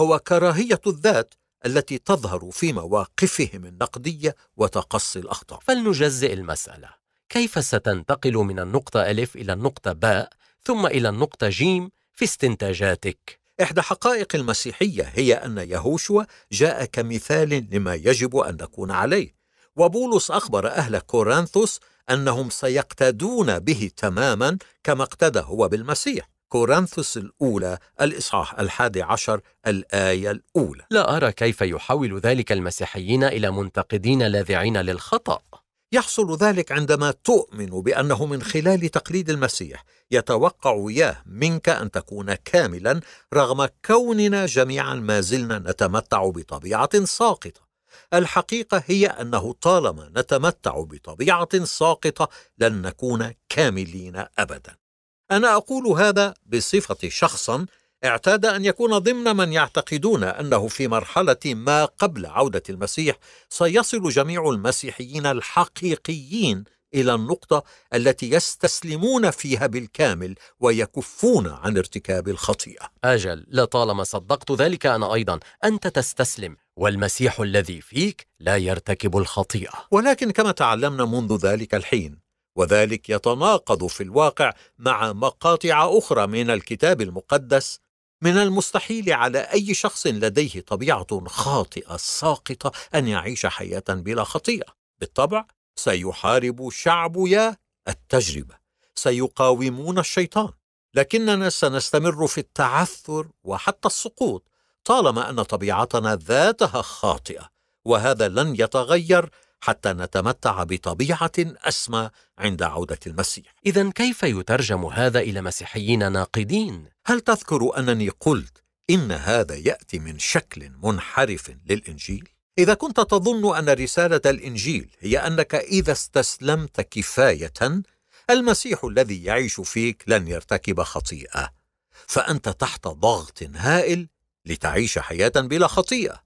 هو كراهيه الذات التي تظهر في مواقفهم النقديه وتقصي الاخطاء فلنجزئ المساله كيف ستنتقل من النقطه الف الى النقطه باء ثم الى النقطه جيم في استنتاجاتك إحدى حقائق المسيحية هي أن يهوشوا جاء كمثال لما يجب أن نكون عليه وبولس أخبر أهل كورنثوس أنهم سيقتدون به تماما كما اقتدى هو بالمسيح كورنثوس الأولى الإصحاح الحادي عشر الآية الأولى لا أرى كيف يحول ذلك المسيحيين إلى منتقدين لاذعين للخطأ يحصل ذلك عندما تؤمن بانه من خلال تقليد المسيح يتوقع اياه منك ان تكون كاملا رغم كوننا جميعا ما زلنا نتمتع بطبيعه ساقطه الحقيقه هي انه طالما نتمتع بطبيعه ساقطه لن نكون كاملين ابدا انا اقول هذا بصفتي شخصا اعتاد ان يكون ضمن من يعتقدون انه في مرحله ما قبل عوده المسيح سيصل جميع المسيحيين الحقيقيين الى النقطه التي يستسلمون فيها بالكامل ويكفون عن ارتكاب الخطيئه. اجل لطالما صدقت ذلك انا ايضا، انت تستسلم والمسيح الذي فيك لا يرتكب الخطيئه. ولكن كما تعلمنا منذ ذلك الحين وذلك يتناقض في الواقع مع مقاطع اخرى من الكتاب المقدس من المستحيل على أي شخص لديه طبيعة خاطئة ساقطة أن يعيش حياة بلا خطيئة بالطبع سيحارب شعب يا التجربة سيقاومون الشيطان لكننا سنستمر في التعثر وحتى السقوط طالما أن طبيعتنا ذاتها خاطئة وهذا لن يتغير حتى نتمتع بطبيعة أسمى عند عودة المسيح. إذا كيف يترجم هذا إلى مسيحيين ناقدين؟ هل تذكر انني قلت ان هذا ياتي من شكل منحرف للانجيل اذا كنت تظن ان رساله الانجيل هي انك اذا استسلمت كفايه المسيح الذي يعيش فيك لن يرتكب خطيئه فانت تحت ضغط هائل لتعيش حياه بلا خطيئه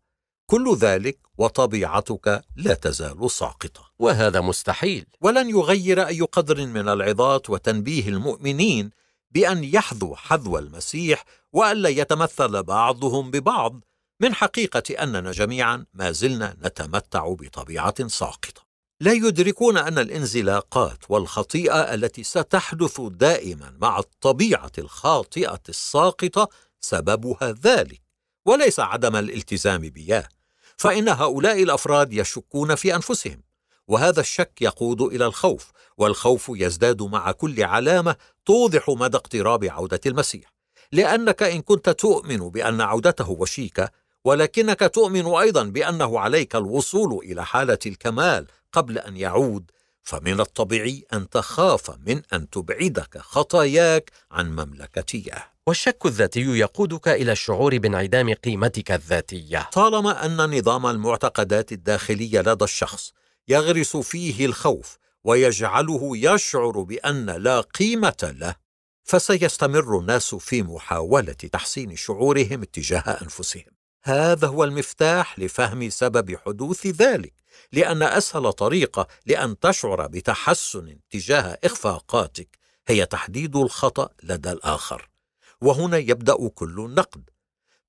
كل ذلك وطبيعتك لا تزال ساقطه وهذا مستحيل ولن يغير اي قدر من العظات وتنبيه المؤمنين بان يحذو حذو المسيح والا يتمثل بعضهم ببعض من حقيقه اننا جميعا ما زلنا نتمتع بطبيعه ساقطه لا يدركون ان الانزلاقات والخطيئه التي ستحدث دائما مع الطبيعه الخاطئه الساقطه سببها ذلك وليس عدم الالتزام بياه فان هؤلاء الافراد يشكون في انفسهم وهذا الشك يقود الى الخوف والخوف يزداد مع كل علامه توضح مدى اقتراب عوده المسيح لانك ان كنت تؤمن بان عودته وشيكه ولكنك تؤمن ايضا بانه عليك الوصول الى حاله الكمال قبل ان يعود فمن الطبيعي ان تخاف من ان تبعدك خطاياك عن مملكتيه والشك الذاتي يقودك الى الشعور بانعدام قيمتك الذاتيه طالما ان نظام المعتقدات الداخليه لدى الشخص يغرس فيه الخوف ويجعله يشعر بان لا قيمه له فسيستمر الناس في محاوله تحسين شعورهم اتجاه انفسهم هذا هو المفتاح لفهم سبب حدوث ذلك لان اسهل طريقه لان تشعر بتحسن تجاه اخفاقاتك هي تحديد الخطا لدى الاخر وهنا يبدا كل النقد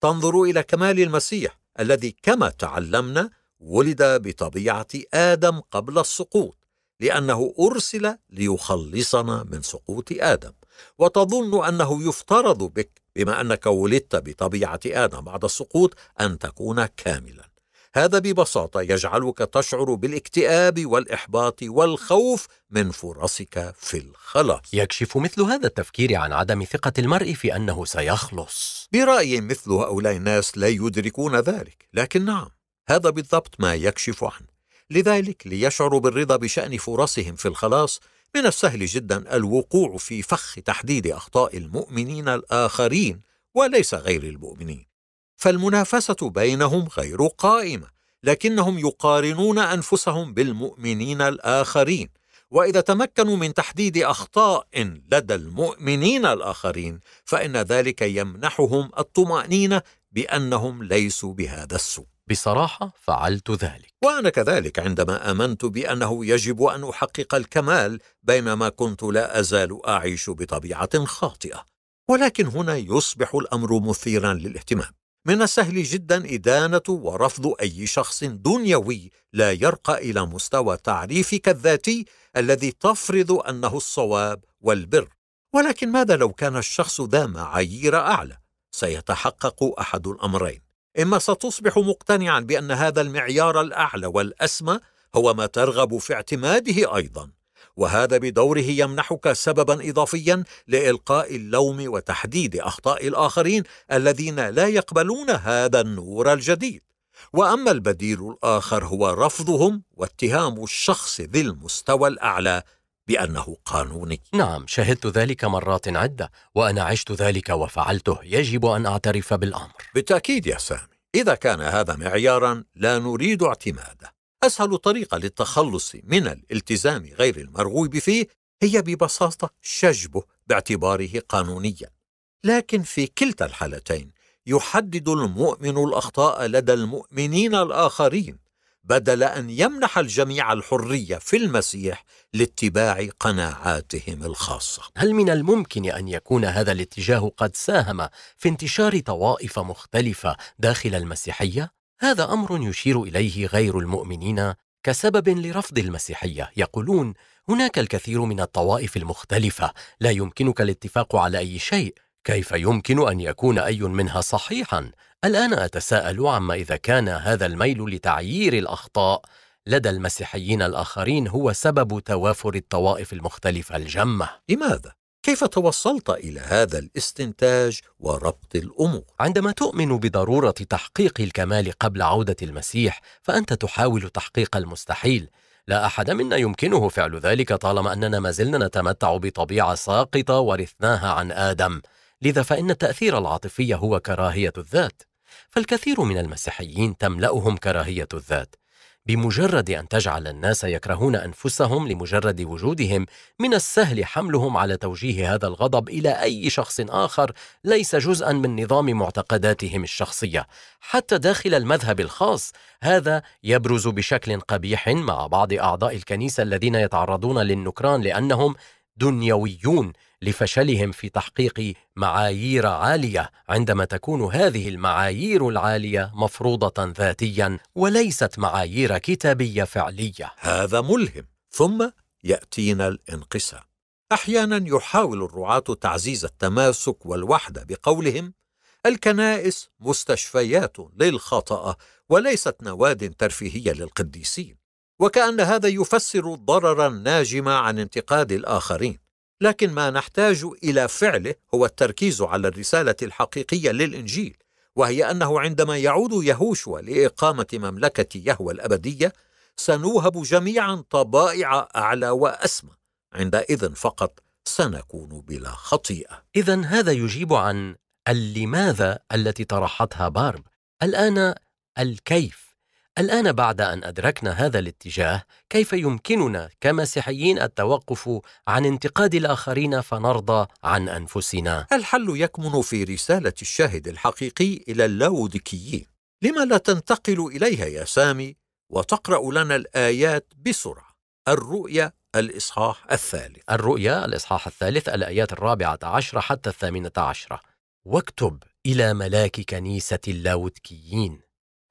تنظر الى كمال المسيح الذي كما تعلمنا ولد بطبيعه ادم قبل السقوط لانه ارسل ليخلصنا من سقوط ادم وتظن انه يفترض بك بما انك ولدت بطبيعه ادم بعد السقوط ان تكون كاملا هذا ببساطه يجعلك تشعر بالاكتئاب والاحباط والخوف من فرصك في الخلاص يكشف مثل هذا التفكير عن عدم ثقه المرء في انه سيخلص برايي مثل هؤلاء الناس لا يدركون ذلك لكن نعم هذا بالضبط ما يكشف عنه لذلك ليشعروا بالرضا بشأن فرصهم في الخلاص من السهل جدا الوقوع في فخ تحديد أخطاء المؤمنين الآخرين وليس غير المؤمنين فالمنافسة بينهم غير قائمة لكنهم يقارنون أنفسهم بالمؤمنين الآخرين واذا تمكنوا من تحديد اخطاء لدى المؤمنين الاخرين فان ذلك يمنحهم الطمانينه بانهم ليسوا بهذا السوء بصراحة فعلت ذلك وأنا كذلك عندما آمنت بأنه يجب أن أحقق الكمال بينما كنت لا أزال أعيش بطبيعة خاطئة ولكن هنا يصبح الأمر مثيرا للاهتمام من السهل جدا إدانة ورفض أي شخص دنيوي لا يرقى إلى مستوى تعريفك الذاتي الذي تفرض أنه الصواب والبر ولكن ماذا لو كان الشخص ذا معايير أعلى؟ سيتحقق أحد الأمرين اما ستصبح مقتنعا بان هذا المعيار الاعلى والاسمى هو ما ترغب في اعتماده ايضا وهذا بدوره يمنحك سببا اضافيا لالقاء اللوم وتحديد اخطاء الاخرين الذين لا يقبلون هذا النور الجديد واما البديل الاخر هو رفضهم واتهام الشخص ذي المستوى الاعلى بأنه قانوني نعم شهدت ذلك مرات عدة وأنا عشت ذلك وفعلته يجب أن أعترف بالأمر بالتأكيد يا سامي إذا كان هذا معيارا لا نريد اعتماده أسهل طريقة للتخلص من الالتزام غير المرغوب فيه هي ببساطة شجبه باعتباره قانونيا لكن في كلتا الحالتين يحدد المؤمن الأخطاء لدى المؤمنين الآخرين بدل ان يمنح الجميع الحريه في المسيح لاتباع قناعاتهم الخاصه. هل من الممكن ان يكون هذا الاتجاه قد ساهم في انتشار طوائف مختلفه داخل المسيحيه؟ هذا امر يشير اليه غير المؤمنين كسبب لرفض المسيحيه، يقولون: هناك الكثير من الطوائف المختلفه، لا يمكنك الاتفاق على اي شيء، كيف يمكن أن يكون أي منها صحيحا؟ الآن أتساءل عما إذا كان هذا الميل لتعيير الأخطاء لدى المسيحيين الآخرين هو سبب توافر الطوائف المختلفة الجمة لماذا؟ كيف توصلت إلى هذا الاستنتاج وربط الأمور؟ عندما تؤمن بضرورة تحقيق الكمال قبل عودة المسيح فأنت تحاول تحقيق المستحيل لا أحد منا يمكنه فعل ذلك طالما أننا ما زلنا نتمتع بطبيعة ساقطة ورثناها عن آدم لذا فإن التأثير العاطفي هو كراهية الذات فالكثير من المسيحيين تملأهم كراهية الذات بمجرد أن تجعل الناس يكرهون أنفسهم لمجرد وجودهم من السهل حملهم على توجيه هذا الغضب إلى أي شخص آخر ليس جزءا من نظام معتقداتهم الشخصية حتى داخل المذهب الخاص هذا يبرز بشكل قبيح مع بعض أعضاء الكنيسة الذين يتعرضون للنكران لأنهم دنيويون لفشلهم في تحقيق معايير عاليه عندما تكون هذه المعايير العاليه مفروضه ذاتيا وليست معايير كتابيه فعليه هذا ملهم ثم ياتينا الانقسام احيانا يحاول الرعاه تعزيز التماسك والوحده بقولهم الكنائس مستشفيات للخطأ وليست نواد ترفيهية للقديسين وكأن هذا يفسر الضرر الناجم عن انتقاد الآخرين لكن ما نحتاج الى فعله هو التركيز على الرساله الحقيقيه للانجيل وهي انه عندما يعود يهوشوا لاقامه مملكه يهوى الابديه سنوهب جميعا طبائع اعلى واسمى عندئذ فقط سنكون بلا خطيئه اذا هذا يجيب عن اللماذا التي طرحتها بارب الان الكيف الآن بعد أن أدركنا هذا الاتجاه، كيف يمكننا كمسيحيين التوقف عن انتقاد الآخرين فنرضى عن أنفسنا؟ الحل يكمن في رسالة الشاهد الحقيقي إلى اللاوديكيين. لما لا تنتقل إليها يا سامي وتقرأ لنا الآيات بسرعة؟ الرؤيا الإصحاح الثالث الرؤيا الإصحاح الثالث الآيات الرابعة عشرة حتى الثامنة عشرة واكتب إلى ملاك كنيسة اللاودكيين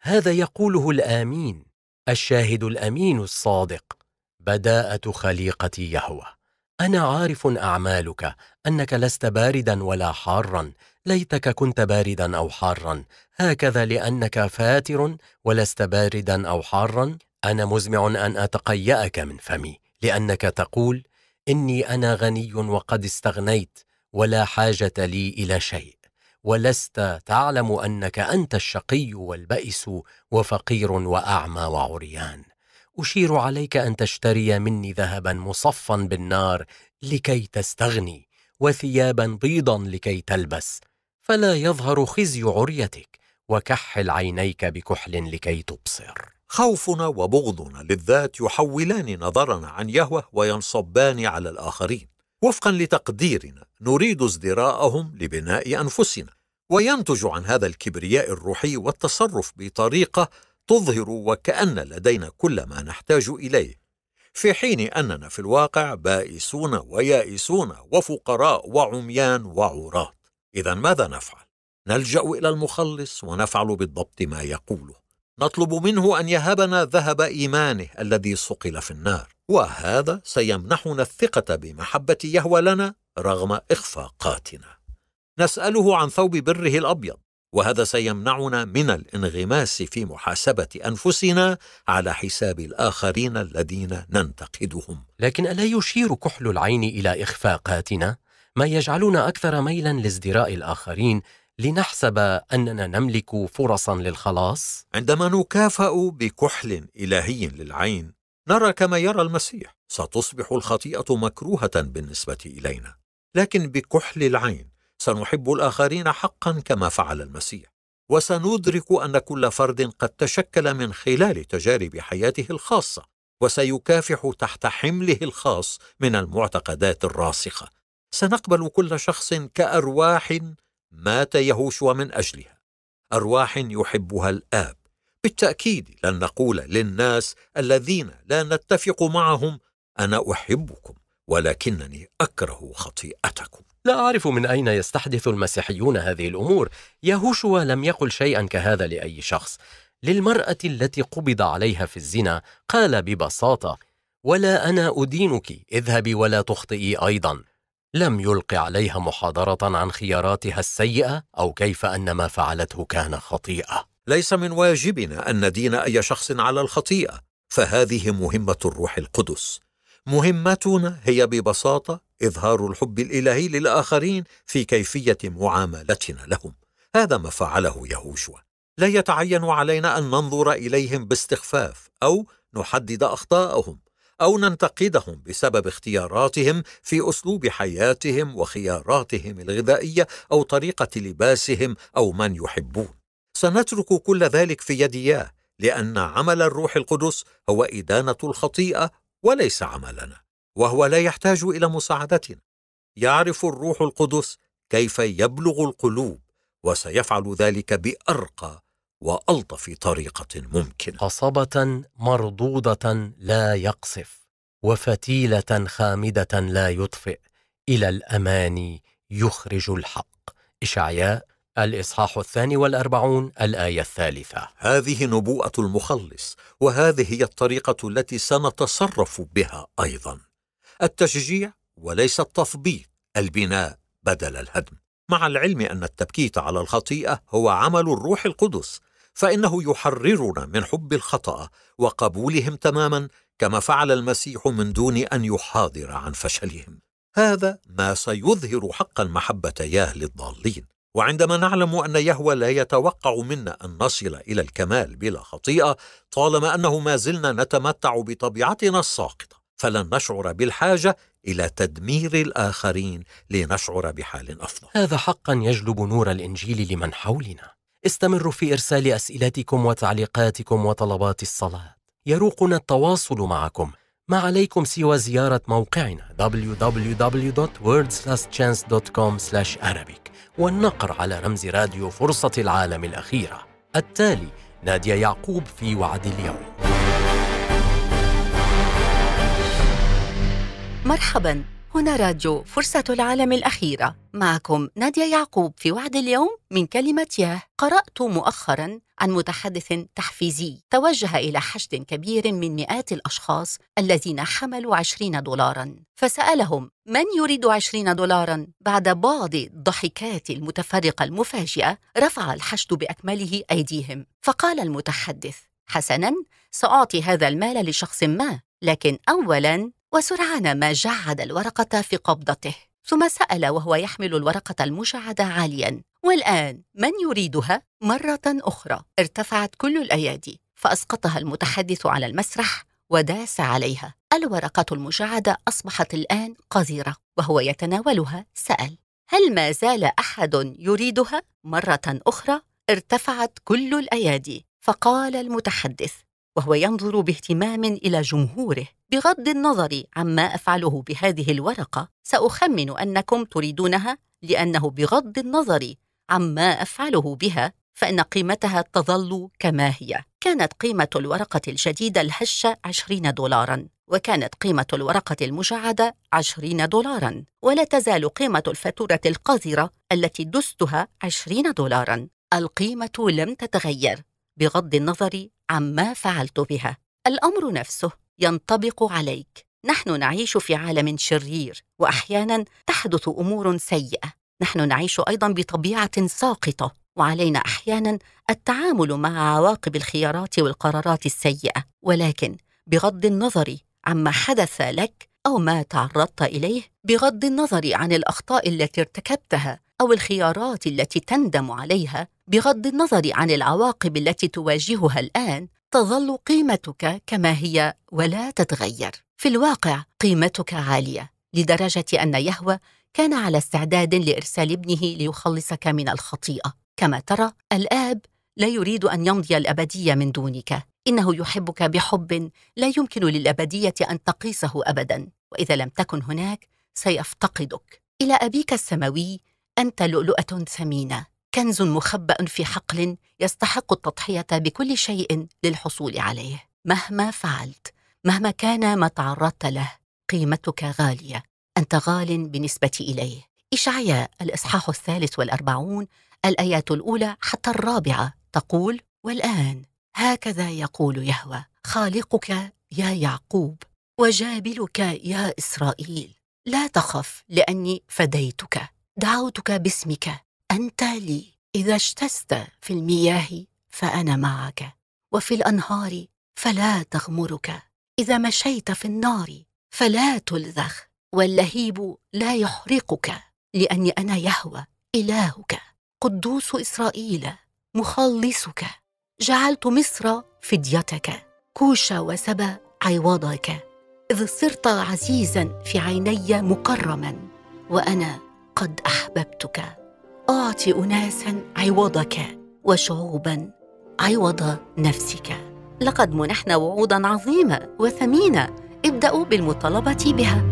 هذا يقوله الامين الشاهد الامين الصادق بداءه خليقه يهوه انا عارف اعمالك انك لست باردا ولا حارا ليتك كنت باردا او حارا هكذا لانك فاتر ولست باردا او حارا انا مزمع ان اتقياك من فمي لانك تقول اني انا غني وقد استغنيت ولا حاجه لي الى شيء ولست تعلم انك انت الشقي والبئس وفقير واعمى وعريان اشير عليك ان تشتري مني ذهبا مصفا بالنار لكي تستغني وثيابا بيضا لكي تلبس فلا يظهر خزي عريتك وكحل عينيك بكحل لكي تبصر خوفنا وبغضنا للذات يحولان نظرنا عن يهوه وينصبان على الاخرين وفقا لتقديرنا نريد ازدراءهم لبناء انفسنا وينتج عن هذا الكبرياء الروحي والتصرف بطريقه تظهر وكان لدينا كل ما نحتاج اليه في حين اننا في الواقع بائسون ويائسون وفقراء وعميان وعراة اذا ماذا نفعل نلجا الى المخلص ونفعل بالضبط ما يقوله نطلب منه ان يهبنا ذهب ايمانه الذي صقل في النار وهذا سيمنحنا الثقه بمحبه يهوى لنا رغم اخفاقاتنا نساله عن ثوب بره الابيض وهذا سيمنعنا من الانغماس في محاسبه انفسنا على حساب الاخرين الذين ننتقدهم لكن الا يشير كحل العين الى اخفاقاتنا ما يجعلنا اكثر ميلا لازدراء الاخرين لنحسب اننا نملك فرصا للخلاص عندما نكافأ بكحل الهي للعين نرى كما يرى المسيح ستصبح الخطيئه مكروهه بالنسبه الينا لكن بكحل العين سنحب الاخرين حقا كما فعل المسيح وسندرك ان كل فرد قد تشكل من خلال تجارب حياته الخاصه وسيكافح تحت حمله الخاص من المعتقدات الراسخه سنقبل كل شخص كارواح مات يهوشوا من اجلها ارواح يحبها الاب بالتاكيد لن نقول للناس الذين لا نتفق معهم انا احبكم ولكنني اكره خطيئتكم لا أعرف من أين يستحدث المسيحيون هذه الأمور يهوشوا لم يقل شيئا كهذا لأي شخص للمرأة التي قبض عليها في الزنا قال ببساطة ولا أنا أدينك اذهبي ولا تخطئي أيضا لم يلق عليها محاضرة عن خياراتها السيئة أو كيف أن ما فعلته كان خطيئة. ليس من واجبنا أن ندين أي شخص على الخطيئة، فهذه مهمة الروح القدس. مهمتنا هي ببساطة إظهار الحب الإلهي للآخرين في كيفية معاملتنا لهم. هذا ما فعله يهوشوا. لا يتعين علينا أن ننظر إليهم باستخفاف أو نحدد أخطاءهم. او ننتقدهم بسبب اختياراتهم في اسلوب حياتهم وخياراتهم الغذائيه او طريقه لباسهم او من يحبون سنترك كل ذلك في يدياه لان عمل الروح القدس هو ادانه الخطيئه وليس عملنا وهو لا يحتاج الى مساعدتنا يعرف الروح القدس كيف يبلغ القلوب وسيفعل ذلك بارقى والطف طريقه ممكنه قصبه مردوده لا يقصف وفتيله خامده لا يطفئ الى الاماني يخرج الحق اشعياء الإصحاح الثاني والأربعون الآية الثالثة هذه نبوءة المخلص وهذه هي الطريقة التي سنتصرف بها أيضا التشجيع وليس التثبيط البناء بدل الهدم مع العلم أن التبكيت على الخطيئة هو عمل الروح القدس فانه يحررنا من حب الخطا وقبولهم تماما كما فعل المسيح من دون ان يحاضر عن فشلهم هذا ما سيظهر حق المحبه ياه للضالين وعندما نعلم ان يهوى لا يتوقع منا ان نصل الى الكمال بلا خطيئه طالما انه ما زلنا نتمتع بطبيعتنا الساقطه فلن نشعر بالحاجه الى تدمير الاخرين لنشعر بحال افضل هذا حقا يجلب نور الانجيل لمن حولنا استمروا في إرسال أسئلتكم وتعليقاتكم وطلبات الصلاة يروقنا التواصل معكم ما عليكم سوى زيارة موقعنا wwwwordslastchancecom arabic والنقر على رمز راديو فرصة العالم الأخيرة التالي نادية يعقوب في وعد اليوم مرحبا هنا راديو فرصة العالم الأخيرة معكم نادية يعقوب في وعد اليوم من كلمة ياه قرأت مؤخرا عن متحدث تحفيزي توجه إلى حشد كبير من مئات الأشخاص الذين حملوا عشرين دولارا فسألهم من يريد عشرين دولارا بعد بعض الضحكات المتفرقة المفاجئة رفع الحشد بأكمله أيديهم فقال المتحدث حسنا سأعطي هذا المال لشخص ما لكن أولا وسرعان ما جعد الورقة في قبضته ثم سأل وهو يحمل الورقة المجعدة عاليا والآن من يريدها؟ مرة أخرى ارتفعت كل الأيادي فأسقطها المتحدث على المسرح وداس عليها الورقة المجعدة أصبحت الآن قذرة وهو يتناولها سأل هل ما زال أحد يريدها؟ مرة أخرى ارتفعت كل الأيادي فقال المتحدث وهو ينظر باهتمام إلى جمهوره بغض النظر عما أفعله بهذه الورقة سأخمن أنكم تريدونها لأنه بغض النظر عما أفعله بها فإن قيمتها تظل كما هي كانت قيمة الورقة الجديدة الهشة 20 دولاراً وكانت قيمة الورقة المجعدة 20 دولاراً ولا تزال قيمة الفاتورة القذرة التي دستها 20 دولاراً القيمة لم تتغير بغض النظر عما فعلت بها الامر نفسه ينطبق عليك نحن نعيش في عالم شرير واحيانا تحدث امور سيئه نحن نعيش ايضا بطبيعه ساقطه وعلينا احيانا التعامل مع عواقب الخيارات والقرارات السيئه ولكن بغض النظر عما حدث لك او ما تعرضت اليه بغض النظر عن الاخطاء التي ارتكبتها او الخيارات التي تندم عليها بغض النظر عن العواقب التي تواجهها الان تظل قيمتك كما هي ولا تتغير في الواقع قيمتك عاليه لدرجه ان يهوى كان على استعداد لارسال ابنه ليخلصك من الخطيئه كما ترى الاب لا يريد ان يمضي الابديه من دونك انه يحبك بحب لا يمكن للابديه ان تقيسه ابدا واذا لم تكن هناك سيفتقدك الى ابيك السماوي انت لؤلؤه ثمينه كنز مخبأ في حقل يستحق التضحية بكل شيء للحصول عليه مهما فعلت مهما كان ما تعرضت له قيمتك غالية أنت غال بالنسبة إليه إشعياء الإصحاح الثالث والأربعون الآيات الأولى حتى الرابعة تقول والآن هكذا يقول يهوى خالقك يا يعقوب وجابلك يا إسرائيل لا تخف لأني فديتك دعوتك باسمك أنت لي إذا اجتزت في المياه فأنا معك وفي الأنهار فلا تغمرك إذا مشيت في النار فلا تلذخ واللهيب لا يحرقك لأني أنا يهوى إلهك قدوس إسرائيل مخلصك جعلت مصر فديتك كوشا وسبا عوضك إذ صرت عزيزا في عيني مكرما وأنا قد أحببتك أعطي أناسا عوضك وشعوبا عوض نفسك لقد منحنا وعودا عظيمة وثمينة ابدأوا بالمطالبة بها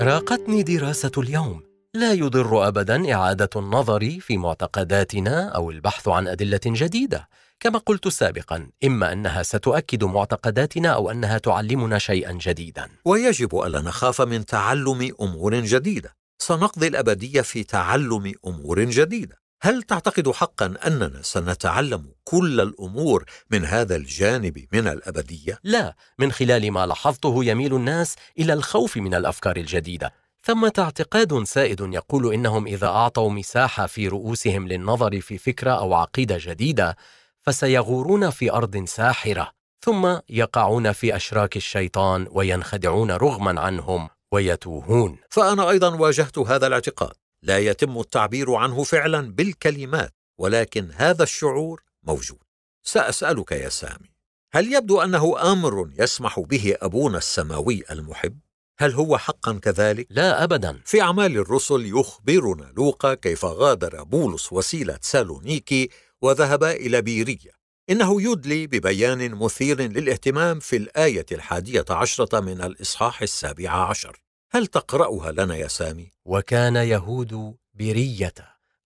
راقتني دراسة اليوم لا يضر أبدا إعادة النظر في معتقداتنا أو البحث عن أدلة جديدة كما قلت سابقا إما أنها ستؤكد معتقداتنا أو أنها تعلمنا شيئا جديدا ويجب ألا نخاف من تعلم أمور جديدة سنقضي الابديه في تعلم امور جديده هل تعتقد حقا اننا سنتعلم كل الامور من هذا الجانب من الابديه لا من خلال ما لاحظته يميل الناس الى الخوف من الافكار الجديده ثمه اعتقاد سائد يقول انهم اذا اعطوا مساحه في رؤوسهم للنظر في فكره او عقيده جديده فسيغورون في ارض ساحره ثم يقعون في اشراك الشيطان وينخدعون رغما عنهم ويتوهون فانا ايضا واجهت هذا الاعتقاد لا يتم التعبير عنه فعلا بالكلمات ولكن هذا الشعور موجود ساسالك يا سامي هل يبدو انه امر يسمح به ابونا السماوي المحب هل هو حقا كذلك لا ابدا في اعمال الرسل يخبرنا لوقا كيف غادر بولس وسيله سالونيكي وذهب الى بيريه إنه يدلي ببيان مثير للاهتمام في الآية الحادية عشرة من الإصحاح السابع عشر هل تقرأها لنا يا سامي؟ وكان يهود برية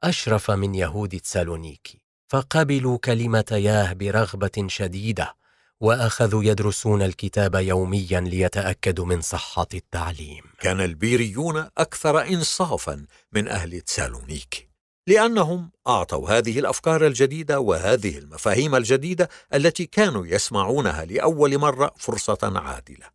أشرف من يهود تسالونيكي فقبلوا كلمة ياه برغبة شديدة واخذوا يدرسون الكتاب يوميا ليتاكدوا من صحه التعليم كان البيريون اكثر انصافا من اهل تسالونيك لانهم اعطوا هذه الافكار الجديده وهذه المفاهيم الجديده التي كانوا يسمعونها لاول مره فرصه عادله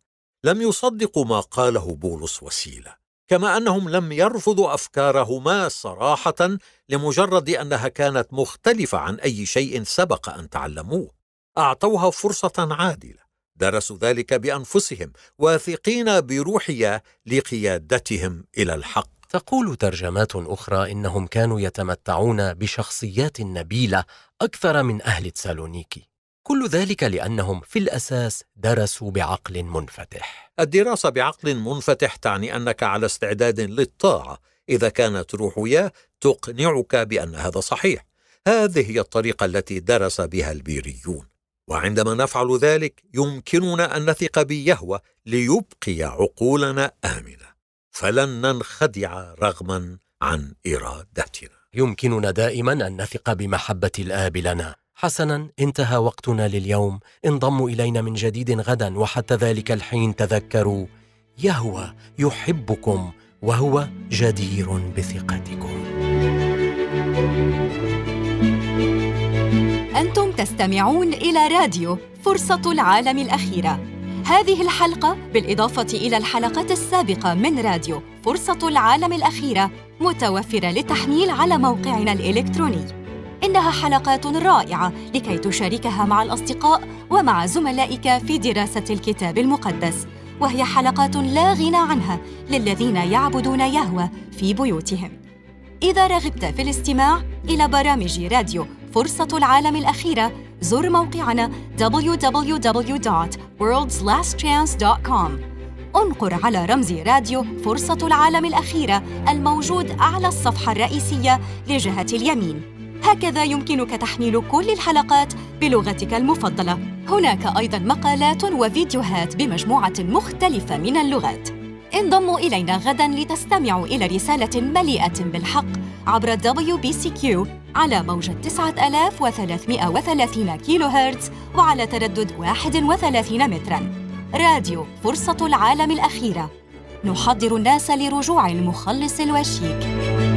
لم يصدقوا ما قاله بولس وسيله كما انهم لم يرفضوا افكارهما صراحه لمجرد انها كانت مختلفه عن اي شيء سبق ان تعلموه اعطوها فرصه عادله درسوا ذلك بانفسهم واثقين بروحية لقيادتهم الى الحق تقول ترجمات أخرى إنهم كانوا يتمتعون بشخصيات نبيلة أكثر من أهل تسالونيكي كل ذلك لأنهم في الأساس درسوا بعقل منفتح الدراسة بعقل منفتح تعني أنك على استعداد للطاعة إذا كانت روحيا تقنعك بأن هذا صحيح هذه هي الطريقة التي درس بها البيريون وعندما نفعل ذلك يمكننا أن نثق بيهوى ليبقي عقولنا آمنة فلن ننخدع رغما عن إرادتنا يمكننا دائما أن نثق بمحبة الآب لنا حسنا انتهى وقتنا لليوم انضموا إلينا من جديد غدا وحتى ذلك الحين تذكروا يهوى يحبكم وهو جدير بثقتكم أنتم تستمعون إلى راديو فرصة العالم الأخيرة هذه الحلقة بالإضافة إلى الحلقات السابقة من راديو فرصة العالم الأخيرة متوفرة للتحميل على موقعنا الإلكتروني إنها حلقات رائعة لكي تشاركها مع الأصدقاء ومع زملائك في دراسة الكتاب المقدس وهي حلقات لا غنى عنها للذين يعبدون يهوى في بيوتهم إذا رغبت في الاستماع إلى برامج راديو فرصة العالم الأخيرة زور موقعنا www.worldslastchance.com انقر على رمز راديو فرصة العالم الأخيرة الموجود أعلى الصفحة الرئيسية لجهة اليمين هكذا يمكنك تحميل كل الحلقات بلغتك المفضلة هناك أيضا مقالات وفيديوهات بمجموعة مختلفة من اللغات انضموا إلينا غداً لتستمعوا إلى رسالة مليئة بالحق عبر WBCQ على موجة 9330 كيلو هرتز وعلى تردد 31 متراً راديو فرصة العالم الأخيرة نحضر الناس لرجوع المخلص الوشيك